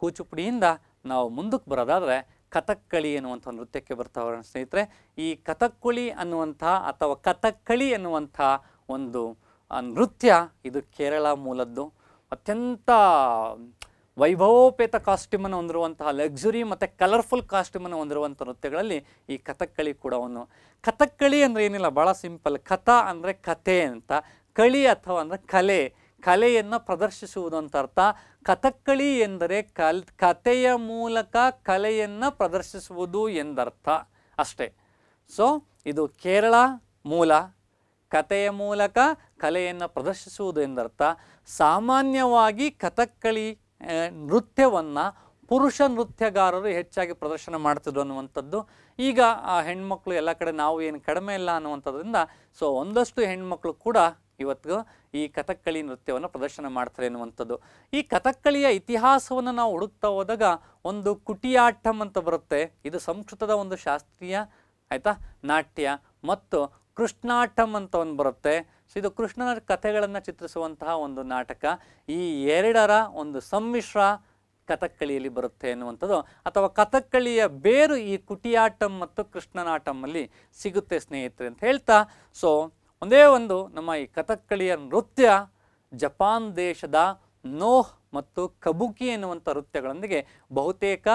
ಕೂಚುಪುಡಿಯಿಂದ ನಾವು ಮುಂದಕ್ಕೆ ಬರೋದಾದರೆ ಕಥಕ್ಕಳಿ ಎನ್ನುವಂಥ ನೃತ್ಯಕ್ಕೆ ಬರ್ತಾವ್ರ ಸ್ನೇಹಿತರೆ ಈ ಕಥಕ್ಕುಳಿ ಅನ್ನುವಂಥ ಅಥವಾ ಕಥಕ್ಕಳಿ ಎನ್ನುವಂಥ ಒಂದು ನೃತ್ಯ ಇದು ಕೇರಳ ಮೂಲದ್ದು ಅತ್ಯಂತ ವೈಭವೋಪೇತ ಕಾಸ್ಟ್ಯೂಮನ್ನು ಹೊಂದಿರುವಂತಹ ಲಕ್ಸುರಿ ಮತ್ತು ಕಲರ್ಫುಲ್ ಕಾಸ್ಟ್ಯೂಮನ್ನು ಹೊಂದಿರುವಂಥ ನೃತ್ಯಗಳಲ್ಲಿ ಈ ಕಥಕ್ಕಳಿ ಕೂಡ ಒಂದು ಕಥಕ್ಕಳಿ ಅಂದರೆ ಏನಿಲ್ಲ ಭಾಳ ಸಿಂಪಲ್ ಕಥಾ ಅಂದರೆ ಕಥೆ ಅಂತ ಕಳಿ ಅಥವಾ ಅಂದರೆ ಕಲೆ ಕಲೆಯನ್ನು ಪ್ರದರ್ಶಿಸುವುದು ಅಂತ ಅರ್ಥ ಕಥಕ್ಕಳಿ ಎಂದರೆ ಕಲ್ ಕಥೆಯ ಮೂಲಕ ಕಲೆಯನ್ನು ಪ್ರದರ್ಶಿಸುವುದು ಎಂದರ್ಥ ಅಷ್ಟೇ ಸೊ ಇದು ಕೇರಳ ಮೂಲ ಕಥೆಯ ಮೂಲಕ ಕಲೆಯನ್ನು ಪ್ರದರ್ಶಿಸುವುದು ಎಂದರ್ಥ ಸಾಮಾನ್ಯವಾಗಿ ಕಥಕ್ಕಳಿ ನೃತ್ಯವನ್ನು ಪುರುಷ ನೃತ್ಯಗಾರರು ಹೆಚ್ಚಾಗಿ ಪ್ರದರ್ಶನ ಮಾಡ್ತಿದ್ರು ಅನ್ನುವಂಥದ್ದು ಈಗ ಆ ಹೆಣ್ಮಕ್ಳು ಎಲ್ಲ ಕಡೆ ನಾವು ಏನು ಕಡಿಮೆ ಇಲ್ಲ ಅನ್ನುವಂಥದ್ರಿಂದ ಸೊ ಒಂದಷ್ಟು ಹೆಣ್ಮಕ್ಳು ಕೂಡ ಇವತ್ತು ಈ ಕಥಕ್ಕಳಿ ನೃತ್ಯವನ್ನು ಪ್ರದರ್ಶನ ಮಾಡ್ತಾರೆ ಎನ್ನುವಂಥದ್ದು ಈ ಕಥಕ್ಕಳಿಯ ಇತಿಹಾಸವನ್ನು ನಾವು ಹುಡುಕ್ತಾ ಹೋದಾಗ ಒಂದು ಕುಟಿಯಾಟಂ ಅಂತ ಬರುತ್ತೆ ಇದು ಸಂಸ್ಕೃತದ ಒಂದು ಶಾಸ್ತ್ರೀಯ ಆಯಿತಾ ನಾಟ್ಯ ಮತ್ತು ಕೃಷ್ಣಾಟಮ್ ಅಂತ ಒಂದು ಬರುತ್ತೆ ಸೊ ಇದು ಕೃಷ್ಣನ ಕಥೆಗಳನ್ನು ಚಿತ್ರಿಸುವಂತಹ ಒಂದು ನಾಟಕ ಈ ಎರಡರ ಒಂದು ಸಮ್ಮಿಶ್ರ ಕಥಕ್ಕಳಿಯಲ್ಲಿ ಬರುತ್ತೆ ಎನ್ನುವಂಥದ್ದು ಅಥವಾ ಕಥಕ್ಕಳಿಯ ಬೇರು ಈ ಕುಟಿಯಾಟಂ ಮತ್ತು ಕೃಷ್ಣನಾಟಮಲ್ಲಿ ಸಿಗುತ್ತೆ ಸ್ನೇಹಿತರೆ ಅಂತ ಹೇಳ್ತಾ ಸೊ ಒಂದೇ ಒಂದು ನಮ್ಮ ಈ ಕಥಕ್ಕಳಿಯ ನೃತ್ಯ ಜಪಾನ್ ದೇಶದ ನೋಹ್ ಮತ್ತು ಕಬುಕಿ ಎನ್ನುವಂಥ ನೃತ್ಯಗಳೊಂದಿಗೆ ಬಹುತೇಕ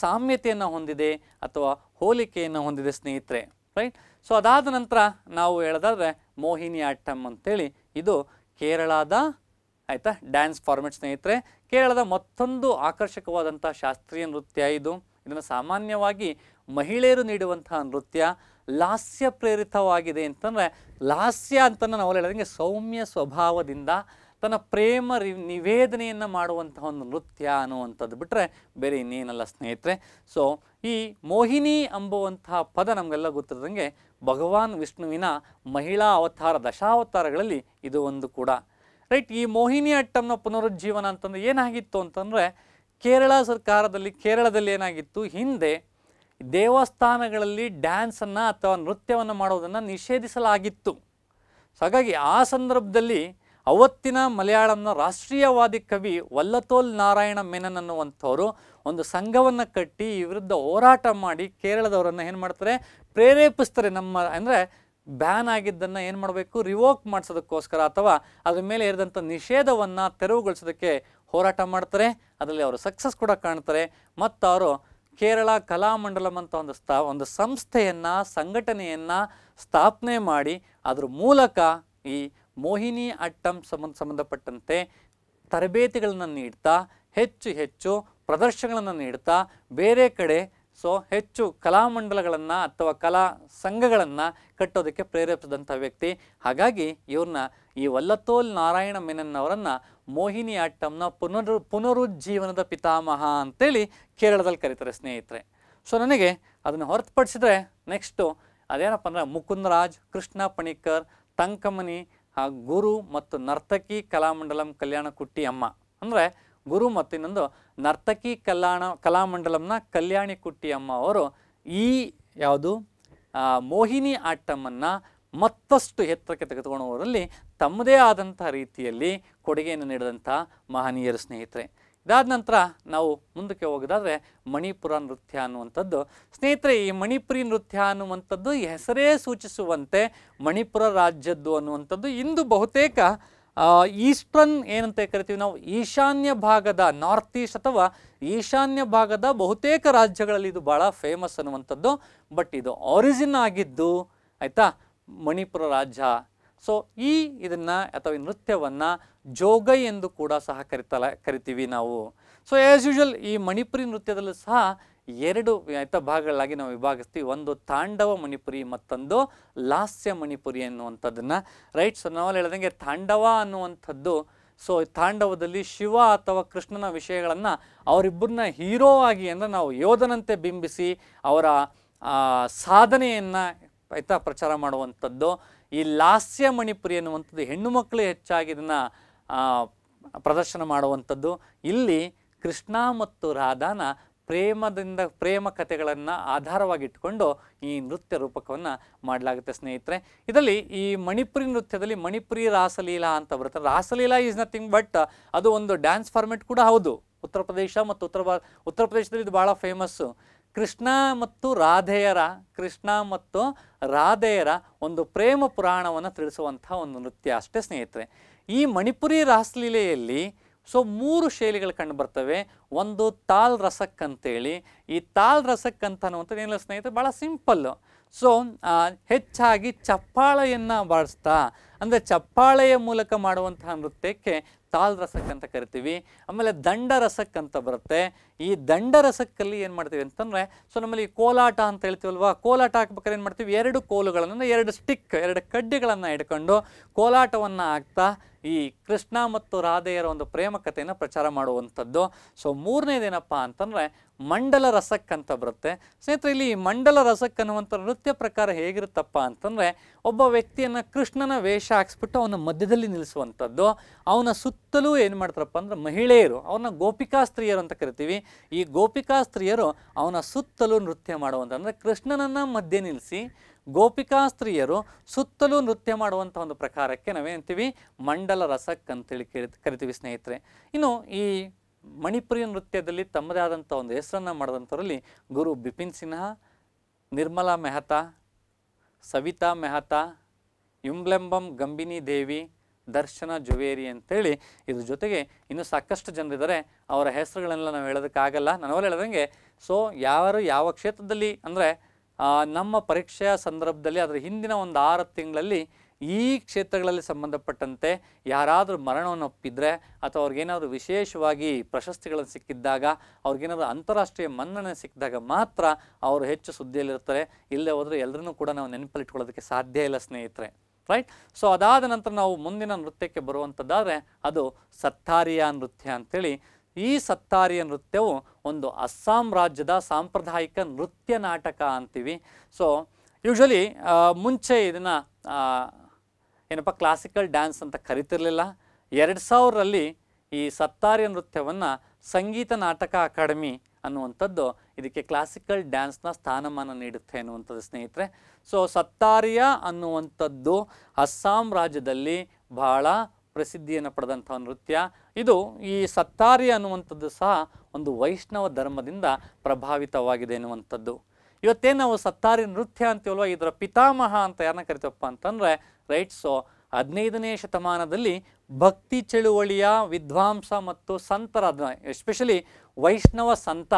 ಸಾಮ್ಯತೆಯನ್ನು ಹೊಂದಿದೆ ಅಥವಾ ಹೋಲಿಕೆಯನ್ನು ಹೊಂದಿದೆ ಸ್ನೇಹಿತರೆ ರೈಟ್ ಸೊ ಅದಾದ ನಂತರ ನಾವು ಹೇಳೋದಾದರೆ ಮೋಹಿನಿ ಆಟ್ಟಮ್ ಅಂತೇಳಿ ಇದು ಕೇರಳದ ಆಯಿತಾ ಡ್ಯಾನ್ಸ್ ಫಾರ್ಮೆಟ್ ಸ್ನೇಹಿತರೆ ಕೇರಳದ ಮತ್ತೊಂದು ಆಕರ್ಷಕವಾದಂಥ ಶಾಸ್ತ್ರೀಯ ನೃತ್ಯ ಇದು ಇದನ್ನು ಸಾಮಾನ್ಯವಾಗಿ ಮಹಿಳೆಯರು ನೀಡುವಂತಹ ನೃತ್ಯ ಲಾಸ್ಯ ಪ್ರೇರಿತವಾಗಿದೆ ಅಂತಂದರೆ ಲಾಸ್ಯ ಅಂತ ನಾವು ಹೇಳಿದಂಗೆ ಸೌಮ್ಯ ಸ್ವಭಾವದಿಂದ ತನ್ನ ಪ್ರೇಮ ರಿ ನಿವೇದನೆಯನ್ನು ಮಾಡುವಂತಹ ಒಂದು ನೃತ್ಯ ಅನ್ನುವಂಥದ್ದು ಬಿಟ್ಟರೆ ಬೇರೆ ಇನ್ನೇನಲ್ಲ ಸ್ನೇಹಿತರೆ ಸೊ ಈ ಮೋಹಿನಿ ಅಂಬುವಂತಹ ಪದ ನಮಗೆಲ್ಲ ಗೊತ್ತಿರೋದಂಗೆ ಭಗವಾನ್ ವಿಷ್ಣುವಿನ ಮಹಿಳಾ ಅವತಾರ ದಶಾವತಾರಗಳಲ್ಲಿ ಇದು ಒಂದು ಕೂಡ ರೈಟ್ ಈ ಮೋಹಿನಿ ಅಟ್ಟಮ್ನ ಪುನರುಜ್ಜೀವನ ಅಂತಂದರೆ ಏನಾಗಿತ್ತು ಅಂತಂದರೆ ಕೇರಳ ಸರ್ಕಾರದಲ್ಲಿ ಕೇರಳದಲ್ಲಿ ಏನಾಗಿತ್ತು ಹಿಂದೆ ದೇವಸ್ಥಾನಗಳಲ್ಲಿ ಡ್ಯಾನ್ಸನ್ನು ಅಥವಾ ನೃತ್ಯವನ್ನು ಮಾಡೋದನ್ನು ನಿಷೇಧಿಸಲಾಗಿತ್ತು ಹಾಗಾಗಿ ಆ ಸಂದರ್ಭದಲ್ಲಿ ಅವತ್ತಿನ ಮಲಯಾಳಂನ ರಾಷ್ಟ್ರೀಯವಾದಿ ಕವಿ ವಲ್ಲತೋಲ್ ನಾರಾಯಣ ಮೆನನ್ ಅನ್ನುವಂಥವರು ಒಂದು ಸಂಘವನ್ನು ಕಟ್ಟಿ ಈ ವಿರುದ್ಧ ಹೋರಾಟ ಮಾಡಿ ಕೇರಳದವರನ್ನು ಏನು ಮಾಡ್ತಾರೆ ಪ್ರೇರೇಪಿಸ್ತಾರೆ ನಮ್ಮ ಅಂದರೆ ಬ್ಯಾನ್ ಆಗಿದ್ದನ್ನು ಏನು ಮಾಡಬೇಕು ರಿವೋಕ್ ಮಾಡಿಸೋದಕ್ಕೋಸ್ಕರ ಅಥವಾ ಅದ್ರ ಮೇಲೆ ಇರಿದಂಥ ನಿಷೇಧವನ್ನು ತೆರವುಗೊಳಿಸೋದಕ್ಕೆ ಹೋರಾಟ ಮಾಡ್ತಾರೆ ಅದರಲ್ಲಿ ಅವರು ಸಕ್ಸಸ್ ಕೂಡ ಕಾಣ್ತಾರೆ ಮತ್ತು ಅವರು ಕೇರಳ ಕಲಾಮಂಡಲಂ ಅಂತ ಒಂದು ಸ್ಥಾ ಒಂದು ಸಂಸ್ಥೆಯನ್ನು ಸಂಘಟನೆಯನ್ನು ಸ್ಥಾಪನೆ ಮಾಡಿ ಅದ್ರ ಮೂಲಕ ಈ ಮೋಹಿನಿ ಅಟ್ಟಂ ಸಂಬಂಧ ಸಂಬಂಧಪಟ್ಟಂತೆ ತರಬೇತಿಗಳನ್ನು ನೀಡ್ತಾ ಹೆಚ್ಚು ಹೆಚ್ಚು ಪ್ರದರ್ಶನಗಳನ್ನು ನೀಡ್ತಾ ಬೇರೆ ಕಡೆ ಸೊ ಹೆಚ್ಚು ಕಲಾಮಂಡಲಗಳನ್ನು ಅಥವಾ ಕಲಾ ಸಂಘಗಳನ್ನು ಕಟ್ಟೋದಕ್ಕೆ ಪ್ರೇರೇಪಿಸಿದಂಥ ವ್ಯಕ್ತಿ ಹಾಗಾಗಿ ಇವ್ರನ್ನ ಈ ವಲ್ಲತೋಲ್ ನಾರಾಯಣ ಮೆನನ್ ಅವರನ್ನು ಮೋಹಿನಿ ಆಟ್ಟಂನ ಪುನರು ಪುನರುಜ್ಜೀವನದ ಪಿತಾಮಹ ಅಂತೇಳಿ ಕೇರಳದಲ್ಲಿ ಕರೀತಾರೆ ಸ್ನೇಹಿತರೆ ಸೊ ನನಗೆ ಅದನ್ನು ಹೊರತುಪಡಿಸಿದ್ರೆ ನೆಕ್ಸ್ಟು ಅದೇನಪ್ಪ ಅಂದರೆ ಮುಕುಂದರಾಜ್ ಕೃಷ್ಣ ಪಣಿಕರ್ ತಂಕಮನಿ ಗುರು ಮತ್ತು ನರ್ತಕಿ ಕಲಾಮಂಡಲಂ ಕಲ್ಯಾಣ ಕುಟ್ಟಿ ಅಮ್ಮ ಅಂದರೆ ಗುರು ಮತ್ತು ಇನ್ನೊಂದು ನರ್ತಕಿ ಕಲ್ಯಾಣ ಕಲಾಮಂಡಲಂನ ಕಲ್ಯಾಣಿ ಕುಟ್ಟಿ ಅಮ್ಮ ಅವರು ಈ ಯಾವುದು ಮೋಹಿನಿ ಆಟ್ಟಮ್ಮನ್ನು ಮತ್ತಷ್ಟು ಎತ್ತರಕ್ಕೆ ತೆಗೆದುಕೊಳ್ಳುವವರಲ್ಲಿ ತಮ್ಮದೇ ಆದಂಥ ರೀತಿಯಲ್ಲಿ ಕೊಡುಗೆಯನ್ನು ನೀಡಿದಂಥ ಮಹನೀಯರು ಸ್ನೇಹಿತರೆ ಇದಾದ ನಂತರ ನಾವು ಮುಂದಕ್ಕೆ ಹೋಗೋದಾದರೆ ಮಣಿಪುರ ನೃತ್ಯ ಅನ್ನುವಂಥದ್ದು ಸ್ನೇಹಿತರೆ ಈ ಮಣಿಪುರಿ ನೃತ್ಯ ಅನ್ನುವಂಥದ್ದು ಹೆಸರೇ ಸೂಚಿಸುವಂತೆ ಮಣಿಪುರ ರಾಜ್ಯದ್ದು ಅನ್ನುವಂಥದ್ದು ಇಂದು ಬಹುತೇಕ ಈಸ್ಟರ್ನ್ ಏನಂತ ಕರಿತೀವಿ ನಾವು ಈಶಾನ್ಯ ಭಾಗದ ನಾರ್ತ್ ಈಸ್ಟ್ ಅಥವಾ ಈಶಾನ್ಯ ಭಾಗದ ಬಹುತೇಕ ರಾಜ್ಯಗಳಲ್ಲಿ ಇದು ಭಾಳ ಫೇಮಸ್ ಅನ್ನುವಂಥದ್ದು ಬಟ್ ಇದು ಆರಿಜಿನ್ ಆಗಿದ್ದು ಆಯಿತಾ ಮಣಿಪುರ ರಾಜ್ಯ ಸೊ ಈ ಇದನ್ನು ಅಥವಾ ಈ ನೃತ್ಯವನ್ನು ಜೋಗೈ ಎಂದು ಕೂಡ ಸಹ ಕರಿತಲ ಕರಿತೀವಿ ನಾವು ಸೊ ಆ್ಯಸ್ ಯೂಶುವಲ್ ಈ ಮಣಿಪುರಿ ನೃತ್ಯದಲ್ಲೂ ಸಹ ಎರಡು ಆಯ್ತಾ ಭಾಗಗಳಾಗಿ ನಾವು ವಿಭಾಗಿಸ್ತೀವಿ ಒಂದು ತಾಂಡವ ಮಣಿಪುರಿ ಮತ್ತೊಂದು ಲಾಸ್ಯ ಮಣಿಪುರಿ ಅನ್ನುವಂಥದ್ದನ್ನು ರೈಟ್ ಸೊ ನಾವಲ್ಲಿ ಹೇಳಿದಂಗೆ ತಾಂಡವ ಅನ್ನುವಂಥದ್ದು ಸೊ ತಾಂಡವದಲ್ಲಿ ಶಿವ ಅಥವಾ ಕೃಷ್ಣನ ವಿಷಯಗಳನ್ನು ಅವರಿಬ್ಬರನ್ನ ಹೀರೋ ಆಗಿ ಅಂದರೆ ನಾವು ಯೋಧನಂತೆ ಬಿಂಬಿಸಿ ಅವರ ಸಾಧನೆಯನ್ನು ಆಯಿತಾ ಪ್ರಚಾರ ಮಾಡುವಂಥದ್ದು ಈ ಲಾಸ್ಯ ಮಣಿಪುರಿ ಅನ್ನುವಂಥದ್ದು ಹೆಣ್ಣು ಮಕ್ಕಳು ಹೆಚ್ಚಾಗಿ ಇದನ್ನು ಪ್ರದರ್ಶನ ಮಾಡುವಂಥದ್ದು ಇಲ್ಲಿ ಕೃಷ್ಣ ಮತ್ತು ರಾಧಾನ ಪ್ರೇಮದಿಂದ ಪ್ರೇಮ ಕಥೆಗಳನ್ನು ಆಧಾರವಾಗಿಟ್ಟುಕೊಂಡು ಈ ನೃತ್ಯ ರೂಪಕವನ್ನು ಮಾಡಲಾಗುತ್ತೆ ಸ್ನೇಹಿತರೆ ಇದರಲ್ಲಿ ಈ ಮಣಿಪುರಿ ನೃತ್ಯದಲ್ಲಿ ಮಣಿಪುರಿ ರಾಸಲೀಲಾ ಅಂತ ಬರುತ್ತೆ ರಾಸಲೀಲಾ ಈಸ್ ನಥಿಂಗ್ ಬಟ್ ಅದು ಒಂದು ಡ್ಯಾನ್ಸ್ ಫಾರ್ಮೆಟ್ ಕೂಡ ಹೌದು ಉತ್ತರ ಪ್ರದೇಶ ಮತ್ತು ಉತ್ತರ ಉತ್ತರ ಪ್ರದೇಶದಲ್ಲಿ ಇದು ಭಾಳ ಫೇಮಸ್ಸು ಕೃಷ್ಣ ಮತ್ತು ರಾಧೆಯರ ಕೃಷ್ಣ ಮತ್ತು ರಾಧೆಯರ ಒಂದು ಪ್ರೇಮ ಪುರಾಣವನ್ನು ತಿಳಿಸುವಂಥ ಒಂದು ನೃತ್ಯ ಅಷ್ಟೇ ಸ್ನೇಹಿತರೆ ಈ ಮಣಿಪುರಿ ರಾಸಲೀಲೆಯಲ್ಲಿ ಸೊ ಮೂರು ಶೈಲಿಗಳು ಕಂಡು ಬರ್ತವೆ ಒಂದು ತಾಲ್ ರಸಕ್ ಅಂತೇಳಿ ಈ ತಾಲ್ ರಸಕ್ ಅಂತ ಅನ್ನುವಂಥದ್ದು ಏನಿಲ್ಲ ಸ್ನೇಹಿತರೆ ಭಾಳ ಸಿಂಪಲ್ಲು ಸೊ ಹೆಚ್ಚಾಗಿ ಚಪ್ಪಾಳೆಯನ್ನು ಬಳಸ್ತಾ ಅಂದರೆ ಚಪ್ಪಾಳೆಯ ಮೂಲಕ ಮಾಡುವಂತಹ ನೃತ್ಯಕ್ಕೆ ತಾಲ್ ರಸಕ್ ಅಂತ ಕರಿತೀವಿ ಆಮೇಲೆ ದಂಡ ರಸಕ್ ಅಂತ ಬರುತ್ತೆ ಈ ದಂಡ ರಸಕ್ಕಲ್ಲಿ ಏನು ಮಾಡ್ತೀವಿ ಅಂತಂದರೆ ಸೊ ನಮ್ಮಲ್ಲಿ ಕೋಲಾಟ ಅಂತ ಹೇಳ್ತೀವಲ್ವಾ ಕೋಲಾಟ ಹಾಕ್ಬೇಕಾದ್ರೆ ಏನು ಮಾಡ್ತೀವಿ ಎರಡು ಕೋಲುಗಳನ್ನು ಎರಡು ಸ್ಟಿಕ್ ಎರಡು ಕಡ್ಡಿಗಳನ್ನು ಇಟ್ಕೊಂಡು ಕೋಲಾಟವನ್ನು ಹಾಕ್ತಾ ಈ ಕೃಷ್ಣ ಮತ್ತು ರಾಧೆಯರ ಒಂದು ಪ್ರೇಮ ಕಥೆಯನ್ನು ಪ್ರಚಾರ ಮಾಡುವಂಥದ್ದು ಸೊ ಮೂರನೇದೇನಪ್ಪ ಅಂತಂದರೆ ಮಂಡಲ ರಸಕ್ಕಂತ ಬರುತ್ತೆ ಸ್ನೇಹಿತರೆ ಇಲ್ಲಿ ಮಂಡಲ ರಸಕ್ ಅನ್ನುವಂಥ ನೃತ್ಯ ಪ್ರಕಾರ ಹೇಗಿರುತ್ತಪ್ಪ ಅಂತಂದರೆ ಒಬ್ಬ ವ್ಯಕ್ತಿಯನ್ನು ಕೃಷ್ಣನ ವೇಷ ಹಾಕ್ಸ್ಬಿಟ್ಟು ಅವನ ಮಧ್ಯದಲ್ಲಿ ನಿಲ್ಲಿಸುವಂಥದ್ದು ಅವನ ಸುತ್ತಲೂ ಏನು ಮಾಡ್ತಾರಪ್ಪ ಅಂದ್ರೆ ಮಹಿಳೆಯರು ಅವನ ಗೋಪಿಕಾ ಸ್ತ್ರೀಯರು ಅಂತ ಕರಿತೀವಿ ಈ ಗೋಪಿಕಾ ಸ್ತ್ರೀಯರು ಅವನ ಸುತ್ತಲೂ ನೃತ್ಯ ಮಾಡುವಂಥ ಅಂದರೆ ಕೃಷ್ಣನನ್ನು ಮಧ್ಯೆ ನಿಲ್ಲಿಸಿ ಗೋಪಿಕಾ ಸ್ತ್ರೀಯರು ಸುತ್ತಲೂ ನೃತ್ಯ ಮಾಡುವಂಥ ಒಂದು ಪ್ರಕಾರಕ್ಕೆ ನಾವೇಂತೀವಿ ಮಂಡಲ ರಸಕ್ ಅಂತೇಳಿ ಕೇಳಿ ಕರಿತೀವಿ ಸ್ನೇಹಿತರೆ ಇನ್ನು ಈ ಮಣಿಪುರಿ ನೃತ್ಯದಲ್ಲಿ ತಮ್ಮದೇ ಆದಂಥ ಒಂದು ಹೆಸರನ್ನು ಮಾಡಿದಂಥವರಲ್ಲಿ ಗುರು ಬಿಪಿನ್ ಸಿನ್ಹಾ ನಿರ್ಮಲಾ ಮೆಹತಾ ಸವಿತಾ ಮೆಹತಾ ಯುಂಬ್ಲೆಂಬಂ ಗಂಬಿನಿ ದೇವಿ ದರ್ಶನ ಜುವೇರಿ ಅಂತೇಳಿ ಇದ್ರ ಜೊತೆಗೆ ಇನ್ನೂ ಸಾಕಷ್ಟು ಜನರಿದ್ದಾರೆ ಅವರ ಹೆಸರುಗಳನ್ನೆಲ್ಲ ನಾವು ಹೇಳೋದಕ್ಕಾಗಲ್ಲ ನಾನು ಹೇಳಿದಂಗೆ ಸೊ ಯಾರು ಯಾವ ಕ್ಷೇತ್ರದಲ್ಲಿ ಅಂದರೆ ನಮ್ಮ ಪರೀಕ್ಷೆಯ ಸಂದರ್ಭದಲ್ಲಿ ಅದರ ಹಿಂದಿನ ಒಂದು ಆರು ತಿಂಗಳಲ್ಲಿ ಈ ಕ್ಷೇತ್ರಗಳಲ್ಲಿ ಸಂಬಂಧಪಟ್ಟಂತೆ ಯಾರಾದರೂ ಮರಣವನ್ನು ಒಪ್ಪಿದರೆ ಅಥವಾ ಅವ್ರಿಗೇನಾದರೂ ವಿಶೇಷವಾಗಿ ಪ್ರಶಸ್ತಿಗಳನ್ನು ಸಿಕ್ಕಿದ್ದಾಗ ಅವ್ರಿಗೇನಾದರೂ ಅಂತಾರಾಷ್ಟ್ರೀಯ ಮನ್ನಣೆ ಸಿಕ್ಕಿದಾಗ ಮಾತ್ರ ಅವರು ಹೆಚ್ಚು ಸುದ್ದಿಯಲ್ಲಿರ್ತಾರೆ ಇಲ್ಲೇ ಹೋದರೆ ಎಲ್ಲರನ್ನೂ ಕೂಡ ನಾವು ನೆನಪಲ್ಲಿಟ್ಕೊಳ್ಳೋದಕ್ಕೆ ಸಾಧ್ಯ ಇಲ್ಲ ಸ್ನೇಹಿತರೆ ರೈಟ್ ಸೊ ಅದಾದ ನಂತರ ನಾವು ಮುಂದಿನ ನೃತ್ಯಕ್ಕೆ ಬರುವಂಥದ್ದಾದರೆ ಅದು ಸತ್ತಾರಿಯಾ ನೃತ್ಯ ಅಂಥೇಳಿ ಈ ಸತ್ತಾರಿಯ ನೃತ್ಯವು ಒಂದು ಅಸ್ಸಾಂ ರಾಜ್ಯದ ಸಾಂಪ್ರದಾಯಿಕ ನೃತ್ಯ ನಾಟಕ ಅಂತೀವಿ ಸೊ ಯೂಶ್ವಲಿ ಮುಂಚೆ ಇದನ್ನು ಏನಪ್ಪ ಕ್ಲಾಸಿಕಲ್ ಡ್ಯಾನ್ಸ್ ಅಂತ ಕರಿತಿರಲಿಲ್ಲ ಎರಡು ಸಾವಿರರಲ್ಲಿ ಈ ಸತ್ತಾರಿಯ ನೃತ್ಯವನ್ನು ಸಂಗೀತ ನಾಟಕ ಅಕಾಡೆಮಿ ಅನ್ನುವಂಥದ್ದು ಇದಕ್ಕೆ ಕ್ಲಾಸಿಕಲ್ ಡ್ಯಾನ್ಸ್ನ ಸ್ಥಾನಮಾನ ನೀಡುತ್ತೆ ಅನ್ನುವಂಥದ್ದು ಸ್ನೇಹಿತರೆ ಸೊ ಸತ್ತಾರಿಯ ಅನ್ನುವಂಥದ್ದು ಅಸ್ಸಾಂ ರಾಜ್ಯದಲ್ಲಿ ಬಹಳ ಪ್ರಸಿದ್ಧಿಯನ್ನು ಪಡೆದಂಥ ನೃತ್ಯ ಇದು ಈ ಸತ್ತಾರಿ ಅನ್ನುವಂಥದ್ದು ಸಹ ಒಂದು ವೈಷ್ಣವ ಧರ್ಮದಿಂದ ಪ್ರಭಾವಿತವಾಗಿದೆ ಎನ್ನುವಂಥದ್ದು ಇವತ್ತೇನು ನಾವು ಸತ್ತಾರಿ ನೃತ್ಯ ಅಂತೀವಲ್ವ ಇದರ ಪಿತಾಮಹ ಅಂತ ಯಾರನ್ನ ಕರಿತಪ್ಪ ಅಂತಂದರೆ ರೈಟ್ ಸೊ ಹದಿನೈದನೇ ಶತಮಾನದಲ್ಲಿ ಭಕ್ತಿ ಚಳುವಳಿಯ ವಿದ್ವಾಂಸ ಮತ್ತು ಸಂತರ ಎಸ್ಪೆಷಲಿ ವೈಷ್ಣವ ಸಂತ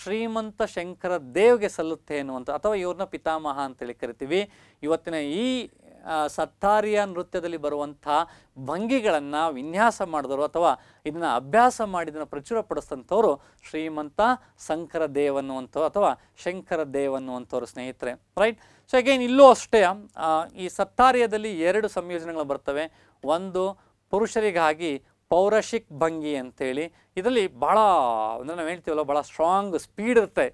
ಶ್ರೀಮಂತ ಶಂಕರ ದೇವ್ಗೆ ಸಲ್ಲುತ್ತೆ ಎನ್ನುವಂಥ ಅಥವಾ ಇವ್ರನ್ನ ಪಿತಾಮಹ ಅಂತೇಳಿ ಕರಿತೀವಿ ಇವತ್ತಿನ ಈ ಸತ್ತಾರಿಯ ನೃತ್ಯದಲ್ಲಿ ಬರುವಂಥ ಭಂಗಿಗಳನ್ನು ವಿನ್ಯಾಸ ಮಾಡಿದವರು ಅಥವಾ ಇದನ್ನು ಅಭ್ಯಾಸ ಮಾಡಿದನ್ನು ಪ್ರಚುರಪಡಿಸಿದಂಥವರು ಶ್ರೀಮಂತ ಶಂಕರ ದೇವ್ ಅನ್ನುವಂಥವ್ರು ಅಥವಾ ಶಂಕರ ದೇವ್ ಅನ್ನುವಂಥವ್ರು ಸ್ನೇಹಿತರೆ ರೈಟ್ ಸೊ ಅಗೇನ್ ಇಲ್ಲೂ ಅಷ್ಟೇ ಈ ಸತ್ತಾರಿಯದಲ್ಲಿ ಎರಡು ಸಂಯೋಜನೆಗಳು ಬರ್ತವೆ ಒಂದು ಪುರುಷರಿಗಾಗಿ ಪೌರಶಿಕ್ ಭಂಗಿ ಅಂತೇಳಿ ಇದರಲ್ಲಿ ಭಾಳ ಅಂದರೆ ನಾವು ಹೇಳ್ತೀವಲ್ಲ ಭಾಳ ಸ್ಟ್ರಾಂಗ್ ಸ್ಪೀಡ್ ಇರುತ್ತೆ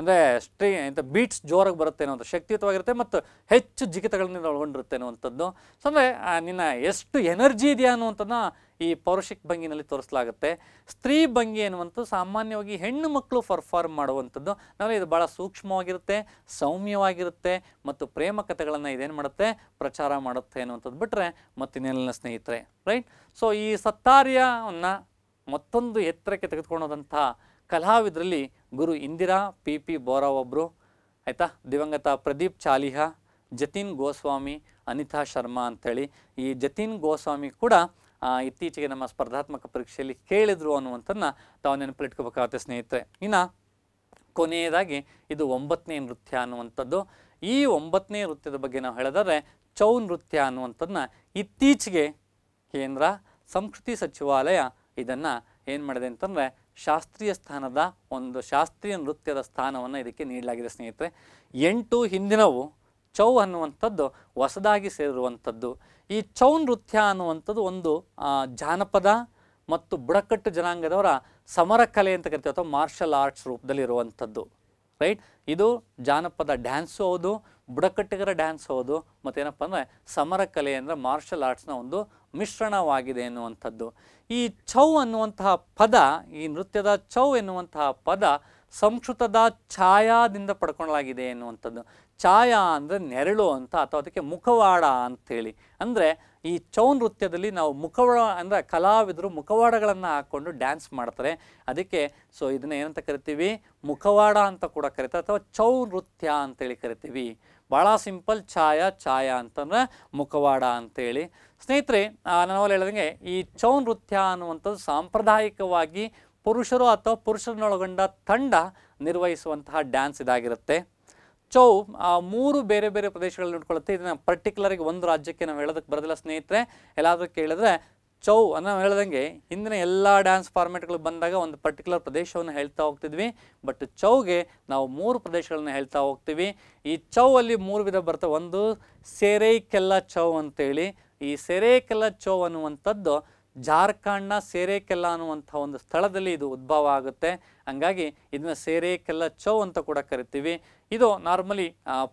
ಅಂದರೆ ಸ್ಟ್ರೀ ಇಂಥ ಬೀಟ್ಸ್ ಜೋರಾಗಿ ಬರುತ್ತೆ ಅನ್ನೋದು ಶಕ್ತಿಯುತವಾಗಿರುತ್ತೆ ಮತ್ತು ಹೆಚ್ಚು ಜಿಗಿತಗಳನ್ನ ಒಳಗೊಂಡಿರುತ್ತೆ ಅನ್ನುವಂಥದ್ದು ಸೊ ಅಂದರೆ ನಿನ್ನ ಎಷ್ಟು ಎನರ್ಜಿ ಇದೆಯಾ ಅನ್ನುವಂಥದ್ದನ್ನ ಈ ಪೌರುಷಿಕ ಭಂಗಿನಲ್ಲಿ ತೋರಿಸಲಾಗುತ್ತೆ ಸ್ತ್ರೀ ಭಂಗಿ ಅನ್ನುವಂಥದ್ದು ಸಾಮಾನ್ಯವಾಗಿ ಹೆಣ್ಣು ಮಕ್ಕಳು ಪರ್ಫಾರ್ಮ್ ಮಾಡುವಂಥದ್ದು ನಾವು ಇದು ಭಾಳ ಸೂಕ್ಷ್ಮವಾಗಿರುತ್ತೆ ಸೌಮ್ಯವಾಗಿರುತ್ತೆ ಮತ್ತು ಪ್ರೇಮ ಕಥೆಗಳನ್ನು ಇದೇನು ಮಾಡುತ್ತೆ ಪ್ರಚಾರ ಮಾಡುತ್ತೆ ಅನ್ನುವಂಥದ್ದು ಬಿಟ್ಟರೆ ಮತ್ತಿನ್ನೆಲ್ಲ ಸ್ನೇಹಿತರೆ ರೈಟ್ ಸೊ ಈ ಸತ್ತಾರ್ಯವನ್ನು ಮತ್ತೊಂದು ಎತ್ತರಕ್ಕೆ ತೆಗೆದುಕೊಳ್ಳೋದಂಥ ಕಲಾವಿದರಲ್ಲಿ ಗುರು ಇಂದಿರಾ ಪಿ ಪಿ ಬೋರಾವ್ ಒಬ್ಬರು ಆಯಿತಾ ದಿವಂಗತ ಪ್ರದೀಪ್ ಚಾಲಿಹಾ ಜತಿನ್ ಗೋಸ್ವಾಮಿ ಅನಿತಾ ಶರ್ಮಾ ಅಂಥೇಳಿ ಈ ಜತಿನ್ ಗೋಸ್ವಾಮಿ ಕೂಡ ಇತ್ತೀಚೆಗೆ ನಮ್ಮ ಸ್ಪರ್ಧಾತ್ಮಕ ಪರೀಕ್ಷೆಯಲ್ಲಿ ಕೇಳಿದರು ಅನ್ನುವಂಥದ್ದನ್ನ ತಾವು ನೆನಪಿಟ್ಕೋಬೇಕಾಗುತ್ತೆ ಸ್ನೇಹಿತರೆ ಇನ್ನು ಕೊನೆಯದಾಗಿ ಇದು ಒಂಬತ್ತನೇ ನೃತ್ಯ ಅನ್ನುವಂಥದ್ದು ಈ ಒಂಬತ್ತನೇ ನೃತ್ಯದ ಬಗ್ಗೆ ನಾವು ಹೇಳಿದರೆ ಚೌ ನೃತ್ಯ ಅನ್ನುವಂಥದ್ದನ್ನ ಇತ್ತೀಚೆಗೆ ಕೇಂದ್ರ ಸಂಸ್ಕೃತಿ ಸಚಿವಾಲಯ ಇದನ್ನು ಏನು ಮಾಡಿದೆ ಅಂತಂದರೆ ಶಾಸ್ತ್ರೀಯ ಸ್ಥಾನದ ಒಂದು ಶಾಸ್ತ್ರೀಯ ನೃತ್ಯದ ಸ್ಥಾನವನ್ನು ಇದಕ್ಕೆ ನೀಡಲಾಗಿದೆ ಸ್ನೇಹಿತರೆ ಎಂಟು ಹಿಂದಿನವು ಚೌ ಅನ್ನುವಂಥದ್ದು ಹೊಸದಾಗಿ ಸೇರಿರುವಂಥದ್ದು ಈ ಚೌ ನೃತ್ಯ ಅನ್ನುವಂಥದ್ದು ಒಂದು ಜಾನಪದ ಮತ್ತು ಬುಡಕಟ್ಟು ಜನಾಂಗದವರ ಸಮರ ಕಲೆ ಅಂತ ಕರಿತೀವಿ ಅಥವಾ ಮಾರ್ಷಲ್ ಆರ್ಟ್ಸ್ ರೂಪದಲ್ಲಿ ಇರುವಂಥದ್ದು ರೈಟ್ ಇದು ಜಾನಪದ ಡ್ಯಾನ್ಸು ಹೌದು ಬುಡಕಟ್ಟಿಗರ ಡ್ಯಾನ್ಸ್ ಹೌದು ಮತ್ತೇನಪ್ಪ ಅಂದರೆ ಸಮರ ಕಲೆ ಅಂದರೆ ಮಾರ್ಷಲ್ ಆರ್ಟ್ಸ್ನ ಒಂದು ಮಿಶ್ರಣವಾಗಿದೆ ಎನ್ನುವಂಥದ್ದು ಈ ಚೌ ಅನ್ನುವಂತಹ ಪದ ಈ ನೃತ್ಯದ ಚೌ ಎನ್ನುವಂತಹ ಪದ ಸಂಸ್ಕೃತದ ಛಾಯಾದಿಂದ ಪಡ್ಕೊಳ್ಳಲಾಗಿದೆ ಎನ್ನುವಂಥದ್ದು ಛಾಯಾ ಅಂದರೆ ನೆರಳು ಅಂತ ಅಥವಾ ಅದಕ್ಕೆ ಮುಖವಾಡ ಅಂಥೇಳಿ ಅಂದರೆ ಈ ಚೌ ನೃತ್ಯದಲ್ಲಿ ನಾವು ಮುಖವಾಡ ಅಂದರೆ ಕಲಾವಿದರು ಮುಖವಾಡಗಳನ್ನು ಹಾಕ್ಕೊಂಡು ಡ್ಯಾನ್ಸ್ ಮಾಡ್ತಾರೆ ಅದಕ್ಕೆ ಸೊ ಇದನ್ನ ಏನಂತ ಕರಿತೀವಿ ಮುಖವಾಡ ಅಂತ ಕೂಡ ಕರಿತಾರೆ ಅಥವಾ ಚೌ ನೃತ್ಯ ಅಂತೇಳಿ ಕರಿತೀವಿ ಭಾಳ ಸಿಂಪಲ್ ಛಾಯಾ ಛಾಯಾ ಅಂತಂದ್ರೆ ಮುಖವಾಡ ಅಂತೇಳಿ ಸ್ನೇಹಿತರೆ ನಾನು ಹೇಳಿದಂಗೆ ಈ ಚೌ ನೃತ್ಯ ಅನ್ನುವಂಥದ್ದು ಸಾಂಪ್ರದಾಯಿಕವಾಗಿ ಪುರುಷರು ಅಥವಾ ಪುರುಷರನ್ನೊಳಗೊಂಡ ತಂಡ ನಿರ್ವಹಿಸುವಂತಹ ಡ್ಯಾನ್ಸ್ ಇದಾಗಿರುತ್ತೆ ಚೌ ಮೂರು ಬೇರೆ ಬೇರೆ ಪ್ರದೇಶಗಳಲ್ಲಿ ನೋಡ್ಕೊಳ್ಳುತ್ತೆ ಇದನ್ನು ಆಗಿ ಒಂದು ರಾಜ್ಯಕ್ಕೆ ನಾವು ಹೇಳೋದಕ್ಕೆ ಬರೋದಿಲ್ಲ ಸ್ನೇಹಿತರೆ ಎಲ್ಲಾದರೂ ಕೇಳಿದ್ರೆ ಚೌ ನಾವು ಹೇಳ್ದಂಗೆ ಹಿಂದಿನ ಎಲ್ಲ ಡ್ಯಾನ್ಸ್ ಫಾರ್ಮೆಟ್ಗಳು ಬಂದಾಗ ಒಂದು ಪರ್ಟಿಕ್ಯುಲರ್ ಪ್ರದೇಶವನ್ನು ಹೇಳ್ತಾ ಹೋಗ್ತಿದ್ವಿ ಬಟ್ ಚೌಗೆ ನಾವು ಮೂರು ಪ್ರದೇಶಗಳನ್ನ ಹೇಳ್ತಾ ಹೋಗ್ತೀವಿ ಈ ಚೌ ಅಲ್ಲಿ ಮೂರು ವಿಧ ಬರ್ತವೆ ಒಂದು ಸೆರೆ ಕೆಲ್ಲ ಚೌ ಅಂತೇಳಿ ಈ ಸೆರೆ ಕೆಲ್ಲ ಚೌ ಅನ್ನುವಂಥದ್ದು ಜಾರ್ಖಂಡ್ನ ಸೇರೇಕೆಲ್ಲ ಅನ್ನುವಂಥ ಒಂದು ಸ್ಥಳದಲ್ಲಿ ಇದು ಉದ್ಭವ ಆಗುತ್ತೆ ಹಂಗಾಗಿ ಇದನ್ನ ಸೇರೇಕೆಲ್ಲ ಚೌ ಅಂತ ಕೂಡ ಕರಿತೀವಿ ಇದು ನಾರ್ಮಲಿ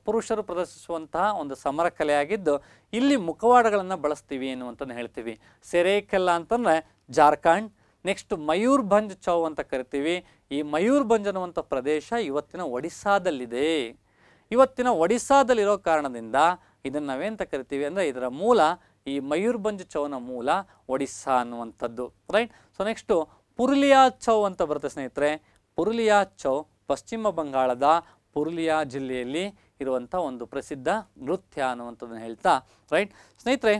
ಪುರುಷರು ಪ್ರದರ್ಶಿಸುವಂತಹ ಒಂದು ಸಮರ ಕಲೆಯಾಗಿದ್ದು ಇಲ್ಲಿ ಮುಖವಾಡಗಳನ್ನು ಬಳಸ್ತೀವಿ ಎನ್ನುವಂಥದ್ದು ಹೇಳ್ತೀವಿ ಸೆರೆಕೆಲ್ಲ ಅಂತಂದರೆ ಜಾರ್ಖಂಡ್ ನೆಕ್ಸ್ಟ್ ಮಯೂರ್ಭಂಜ್ ಚೌ ಅಂತ ಕರಿತೀವಿ ಈ ಮಯೂರ್ಭಂಜ್ ಅನ್ನುವಂಥ ಪ್ರದೇಶ ಇವತ್ತಿನ ಒಡಿಸ್ಸಾದಲ್ಲಿದೆ ಇವತ್ತಿನ ಒಡಿಸ್ಸಾದಲ್ಲಿರೋ ಕಾರಣದಿಂದ ಇದನ್ನು ನಾವೇಂತ ಕರಿತೀವಿ ಅಂದರೆ ಇದರ ಮೂಲ ಈ ಮಯೂರ್ಭಂಜ್ ಚೌನ ಮೂಲ ಒಡಿಸ್ಸಾ ಅನ್ನುವಂಥದ್ದು right so next Purulia Chhau ಅಂತ ಬರುತ್ತೆ ಸ್ನೇಹಿತರೆ ಪುರುಲಿಯಾ ಚೌ ಪಶ್ಚಿಮ ಬಂಗಾಳದ ಪುರುಲಿಯಾ ಜಿಲ್ಲೆಯಲ್ಲಿ ಇರುವಂಥ ಒಂದು ಪ್ರಸಿದ್ಧ ನೃತ್ಯ ಅನ್ನುವಂಥದ್ದನ್ನು ಹೇಳ್ತಾ ರೈಟ್ ಸ್ನೇಹಿತರೆ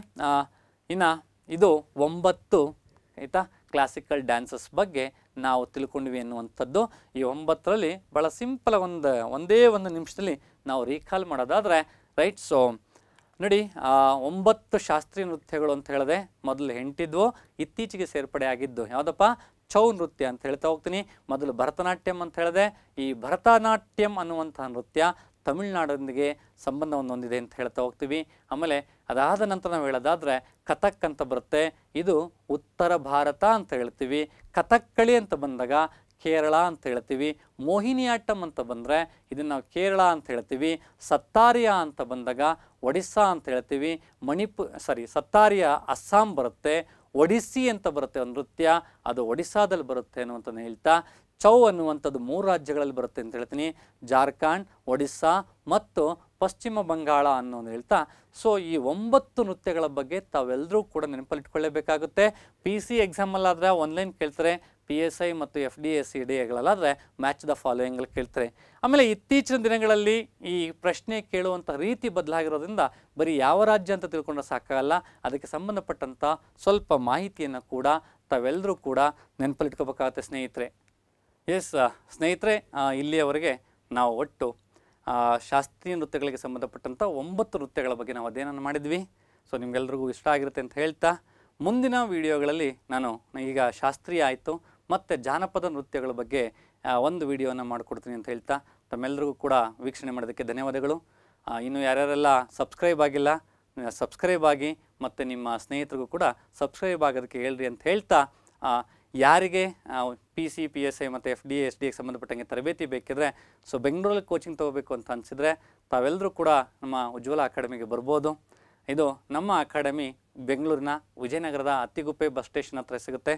ಇನ್ನು ಇದು ಒಂಬತ್ತು ಆಯಿತಾ ಕ್ಲಾಸಿಕಲ್ ಡ್ಯಾನ್ಸಸ್ ಬಗ್ಗೆ ನಾವು ತಿಳ್ಕೊಂಡ್ವಿ ಅನ್ನುವಂಥದ್ದು ಈ ಒಂಬತ್ತರಲ್ಲಿ ಭಾಳ ಸಿಂಪಲ್ ಒಂದು ಒಂದೇ ಒಂದು ನಿಮಿಷದಲ್ಲಿ ನಾವು ರೀಕಾಲ್ ಮಾಡೋದಾದರೆ ರೈಟ್ ಸೊ ನೋಡಿ ಒಂಬತ್ತು ಶಾಸ್ತ್ರೀಯ ನೃತ್ಯಗಳು ಅಂತ ಹೇಳಿದೆ ಮೊದಲು ಹೆಂಟಿದ್ವು ಇತ್ತೀಚೆಗೆ ಸೇರ್ಪಡೆ ಆಗಿದ್ದು ಯಾವುದಪ್ಪ ಚೌ ನೃತ್ಯ ಅಂತ ಹೇಳ್ತಾ ಹೋಗ್ತೀನಿ ಮೊದಲು ಭರತನಾಟ್ಯಂ ಅಂತ ಹೇಳಿದೆ ಈ ಭರತನಾಟ್ಯಂ ಅನ್ನುವಂತಹ ನೃತ್ಯ ತಮಿಳುನಾಡೊಂದಿಗೆ ಸಂಬಂಧವನ್ನು ಹೊಂದಿದೆ ಅಂತ ಹೇಳ್ತಾ ಹೋಗ್ತೀವಿ ಆಮೇಲೆ ಅದಾದ ನಂತರ ನಾವು ಹೇಳೋದಾದರೆ ಕಥಕ್ ಅಂತ ಬರುತ್ತೆ ಇದು ಉತ್ತರ ಭಾರತ ಅಂತ ಹೇಳ್ತೀವಿ ಕಥಕ್ಕಳಿ ಅಂತ ಬಂದಾಗ ಕೇರಳ ಅಂತ ಹೇಳ್ತೀವಿ ಮೋಹಿನಿಯಾಟ್ಟಂ ಅಂತ ಬಂದರೆ ಇದನ್ನು ನಾವು ಕೇರಳ ಅಂತ ಹೇಳ್ತೀವಿ ಸತ್ತಾರಿಯಾ ಅಂತ ಬಂದಾಗ ಒಡಿಸ್ಸಾ ಅಂತ ಹೇಳ್ತೀವಿ ಮಣಿಪು ಸಾರಿ ಸತ್ತಾರಿಯಾ ಅಸ್ಸಾಂ ಬರುತ್ತೆ ಒಡಿಸ್ಸಿ ಅಂತ ಬರುತ್ತೆ ಒಂದು ನೃತ್ಯ ಅದು ಒಡಿಸ್ಸಾದಲ್ಲಿ ಬರುತ್ತೆ ಅನ್ನುವಂಥದ್ದು ಹೇಳ್ತಾ ಚೌ ಅನ್ನುವಂಥದ್ದು ಮೂರು ರಾಜ್ಯಗಳಲ್ಲಿ ಬರುತ್ತೆ ಅಂತ ಹೇಳ್ತೀನಿ ಜಾರ್ಖಂಡ್ ಒಡಿಸ್ಸಾ ಮತ್ತು ಪಶ್ಚಿಮ ಬಂಗಾಳ ಅನ್ನೋದು ಹೇಳ್ತಾ ಸೊ ಈ ಒಂಬತ್ತು ನೃತ್ಯಗಳ ಬಗ್ಗೆ ತಾವೆಲ್ಲರೂ ಕೂಡ ನೆನಪಲ್ಲಿಟ್ಕೊಳ್ಳೇಬೇಕಾಗುತ್ತೆ ಪಿ ಸಿ ಎಕ್ಸಾಮಲ್ಲಾದರೆ ಆನ್ಲೈನ್ ಕೇಳ್ತಾರೆ ಪಿ ಎಸ್ ಐ ಮತ್ತು F D S C D ಎಗಳಲ್ಲಾದರೆ ಮ್ಯಾಚ್ ದ ಫಾಲೋಯಿಂಗಲ್ಲಿ ಕೇಳ್ತಾರೆ ಆಮೇಲೆ ಇತ್ತೀಚಿನ ದಿನಗಳಲ್ಲಿ ಈ ಪ್ರಶ್ನೆ ಕೇಳುವಂಥ ರೀತಿ ಬದಲಾಗಿರೋದ್ರಿಂದ ಬರೀ ಯಾವ ರಾಜ್ಯ ಅಂತ ತಿಳ್ಕೊಂಡ್ರೆ ಸಾಕಾಗಲ್ಲ ಅದಕ್ಕೆ ಸಂಬಂಧಪಟ್ಟಂಥ ಸ್ವಲ್ಪ ಮಾಹಿತಿಯನ್ನು ಕೂಡ ತಾವೆಲ್ಲರೂ ಕೂಡ ನೆನಪಲ್ಲಿಟ್ಕೋಬೇಕಾಗತ್ತೆ ಸ್ನೇಹಿತರೆ ಎಸ್ ಸ್ನೇಹಿತರೆ ಇಲ್ಲಿಯವರೆಗೆ ನಾವು ಒಟ್ಟು ಶಾಸ್ತ್ರೀಯ ನೃತ್ಯಗಳಿಗೆ ಸಂಬಂಧಪಟ್ಟಂಥ ಒಂಬತ್ತು ನೃತ್ಯಗಳ ಬಗ್ಗೆ ನಾವು ಅಧ್ಯಯನ ಮಾಡಿದ್ವಿ ಸೊ ನಿಮಗೆಲ್ರಿಗೂ ಇಷ್ಟ ಆಗಿರುತ್ತೆ ಅಂತ ಹೇಳ್ತಾ ಮುಂದಿನ ವಿಡಿಯೋಗಳಲ್ಲಿ ನಾನು ಈಗ ಶಾಸ್ತ್ರೀಯ ಆಯಿತು ಮತ್ತು ಜಾನಪದ ನೃತ್ಯಗಳ ಬಗ್ಗೆ ಒಂದು ವಿಡಿಯೋನ ಮಾಡಿಕೊಡ್ತೀನಿ ಅಂತ ಹೇಳ್ತಾ ತಮ್ಮೆಲ್ಲರಿಗೂ ಕೂಡ ವೀಕ್ಷಣೆ ಮಾಡೋದಕ್ಕೆ ಧನ್ಯವಾದಗಳು ಇನ್ನು ಯಾರ್ಯಾರೆಲ್ಲ ಸಬ್ಸ್ಕ್ರೈಬ್ ಆಗಿಲ್ಲ ಸಬ್ಸ್ಕ್ರೈಬ್ ಆಗಿ ಮತ್ತು ನಿಮ್ಮ ಸ್ನೇಹಿತರಿಗೂ ಕೂಡ ಸಬ್ಸ್ಕ್ರೈಬ್ ಆಗೋದಕ್ಕೆ ಹೇಳ್ರಿ ಅಂತ ಹೇಳ್ತಾ ಯಾರಿಗೆ P C P S I ಮತ್ತು ಎಫ್ ಡಿ ಎಸ್ ಡಿ ಸಂಬಂಧಪಟ್ಟಂಗೆ ತರಬೇತಿ ಬೇಕಿದ್ರೆ ಸೊ ಬೆಂಗಳೂರಲ್ಲಿ ಕೋಚಿಂಗ್ ತೊಗೋಬೇಕು ಅಂತ ಅನಿಸಿದ್ರೆ ತಾವೆಲ್ಲರೂ ಕೂಡ ನಮ್ಮ ಉಜ್ವಲ ಅಕಾಡೆಮಿಗೆ ಬರ್ಬೋದು ಇದು ನಮ್ಮ ಅಕಾಡೆಮಿ ಬೆಂಗಳೂರಿನ ವಿಜಯನಗರದ ಅತ್ತಿಗುಪ್ಪೆ ಬಸ್ ಸ್ಟೇಷನ್ ಹತ್ರ ಸಿಗುತ್ತೆ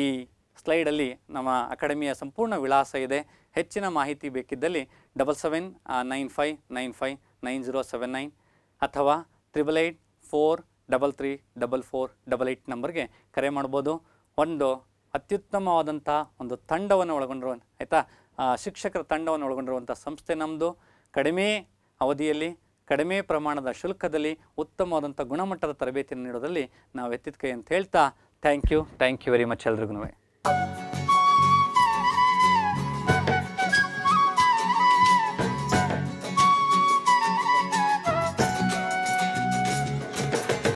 ಈ ಸ್ಲೈಡಲ್ಲಿ ನಮ್ಮ ಅಕಾಡೆಮಿಯ ಸಂಪೂರ್ಣ ವಿಳಾಸ ಇದೆ ಹೆಚ್ಚಿನ ಮಾಹಿತಿ ಬೇಕಿದ್ದಲ್ಲಿ double seven nine five nine five nine zero seven nine ಅಥವಾ triple eight four double three double four double eight ನಂಬರ್ಗೆ ಕರೆ ಮಾಡ್ಬೋದು ಒಂದು ಅತ್ಯುತ್ತಮವಾದಂಥ ಒಂದು ತಂಡವನ್ನು ಒಳಗೊಂಡಿರುವ ಆಯಿತಾ ಶಿಕ್ಷಕರ ತಂಡವನ್ನು ಒಳಗೊಂಡಿರುವಂಥ ಸಂಸ್ಥೆ ನಮ್ಮದು ಕಡಿಮೆ ಅವಧಿಯಲ್ಲಿ ಕಡಿಮೆ ಪ್ರಮಾಣದ ಶುಲ್ಕದಲ್ಲಿ ಉತ್ತಮವಾದಂಥ ಗುಣಮಟ್ಟದ ತರಬೇತಿಯನ್ನು ನೀಡೋದಲ್ಲಿ ನಾವು ಎತ್ತಿದ ಕೈ ಅಂತ ಹೇಳ್ತಾ thank you thank you very much ಎಲ್ರಿಗೂ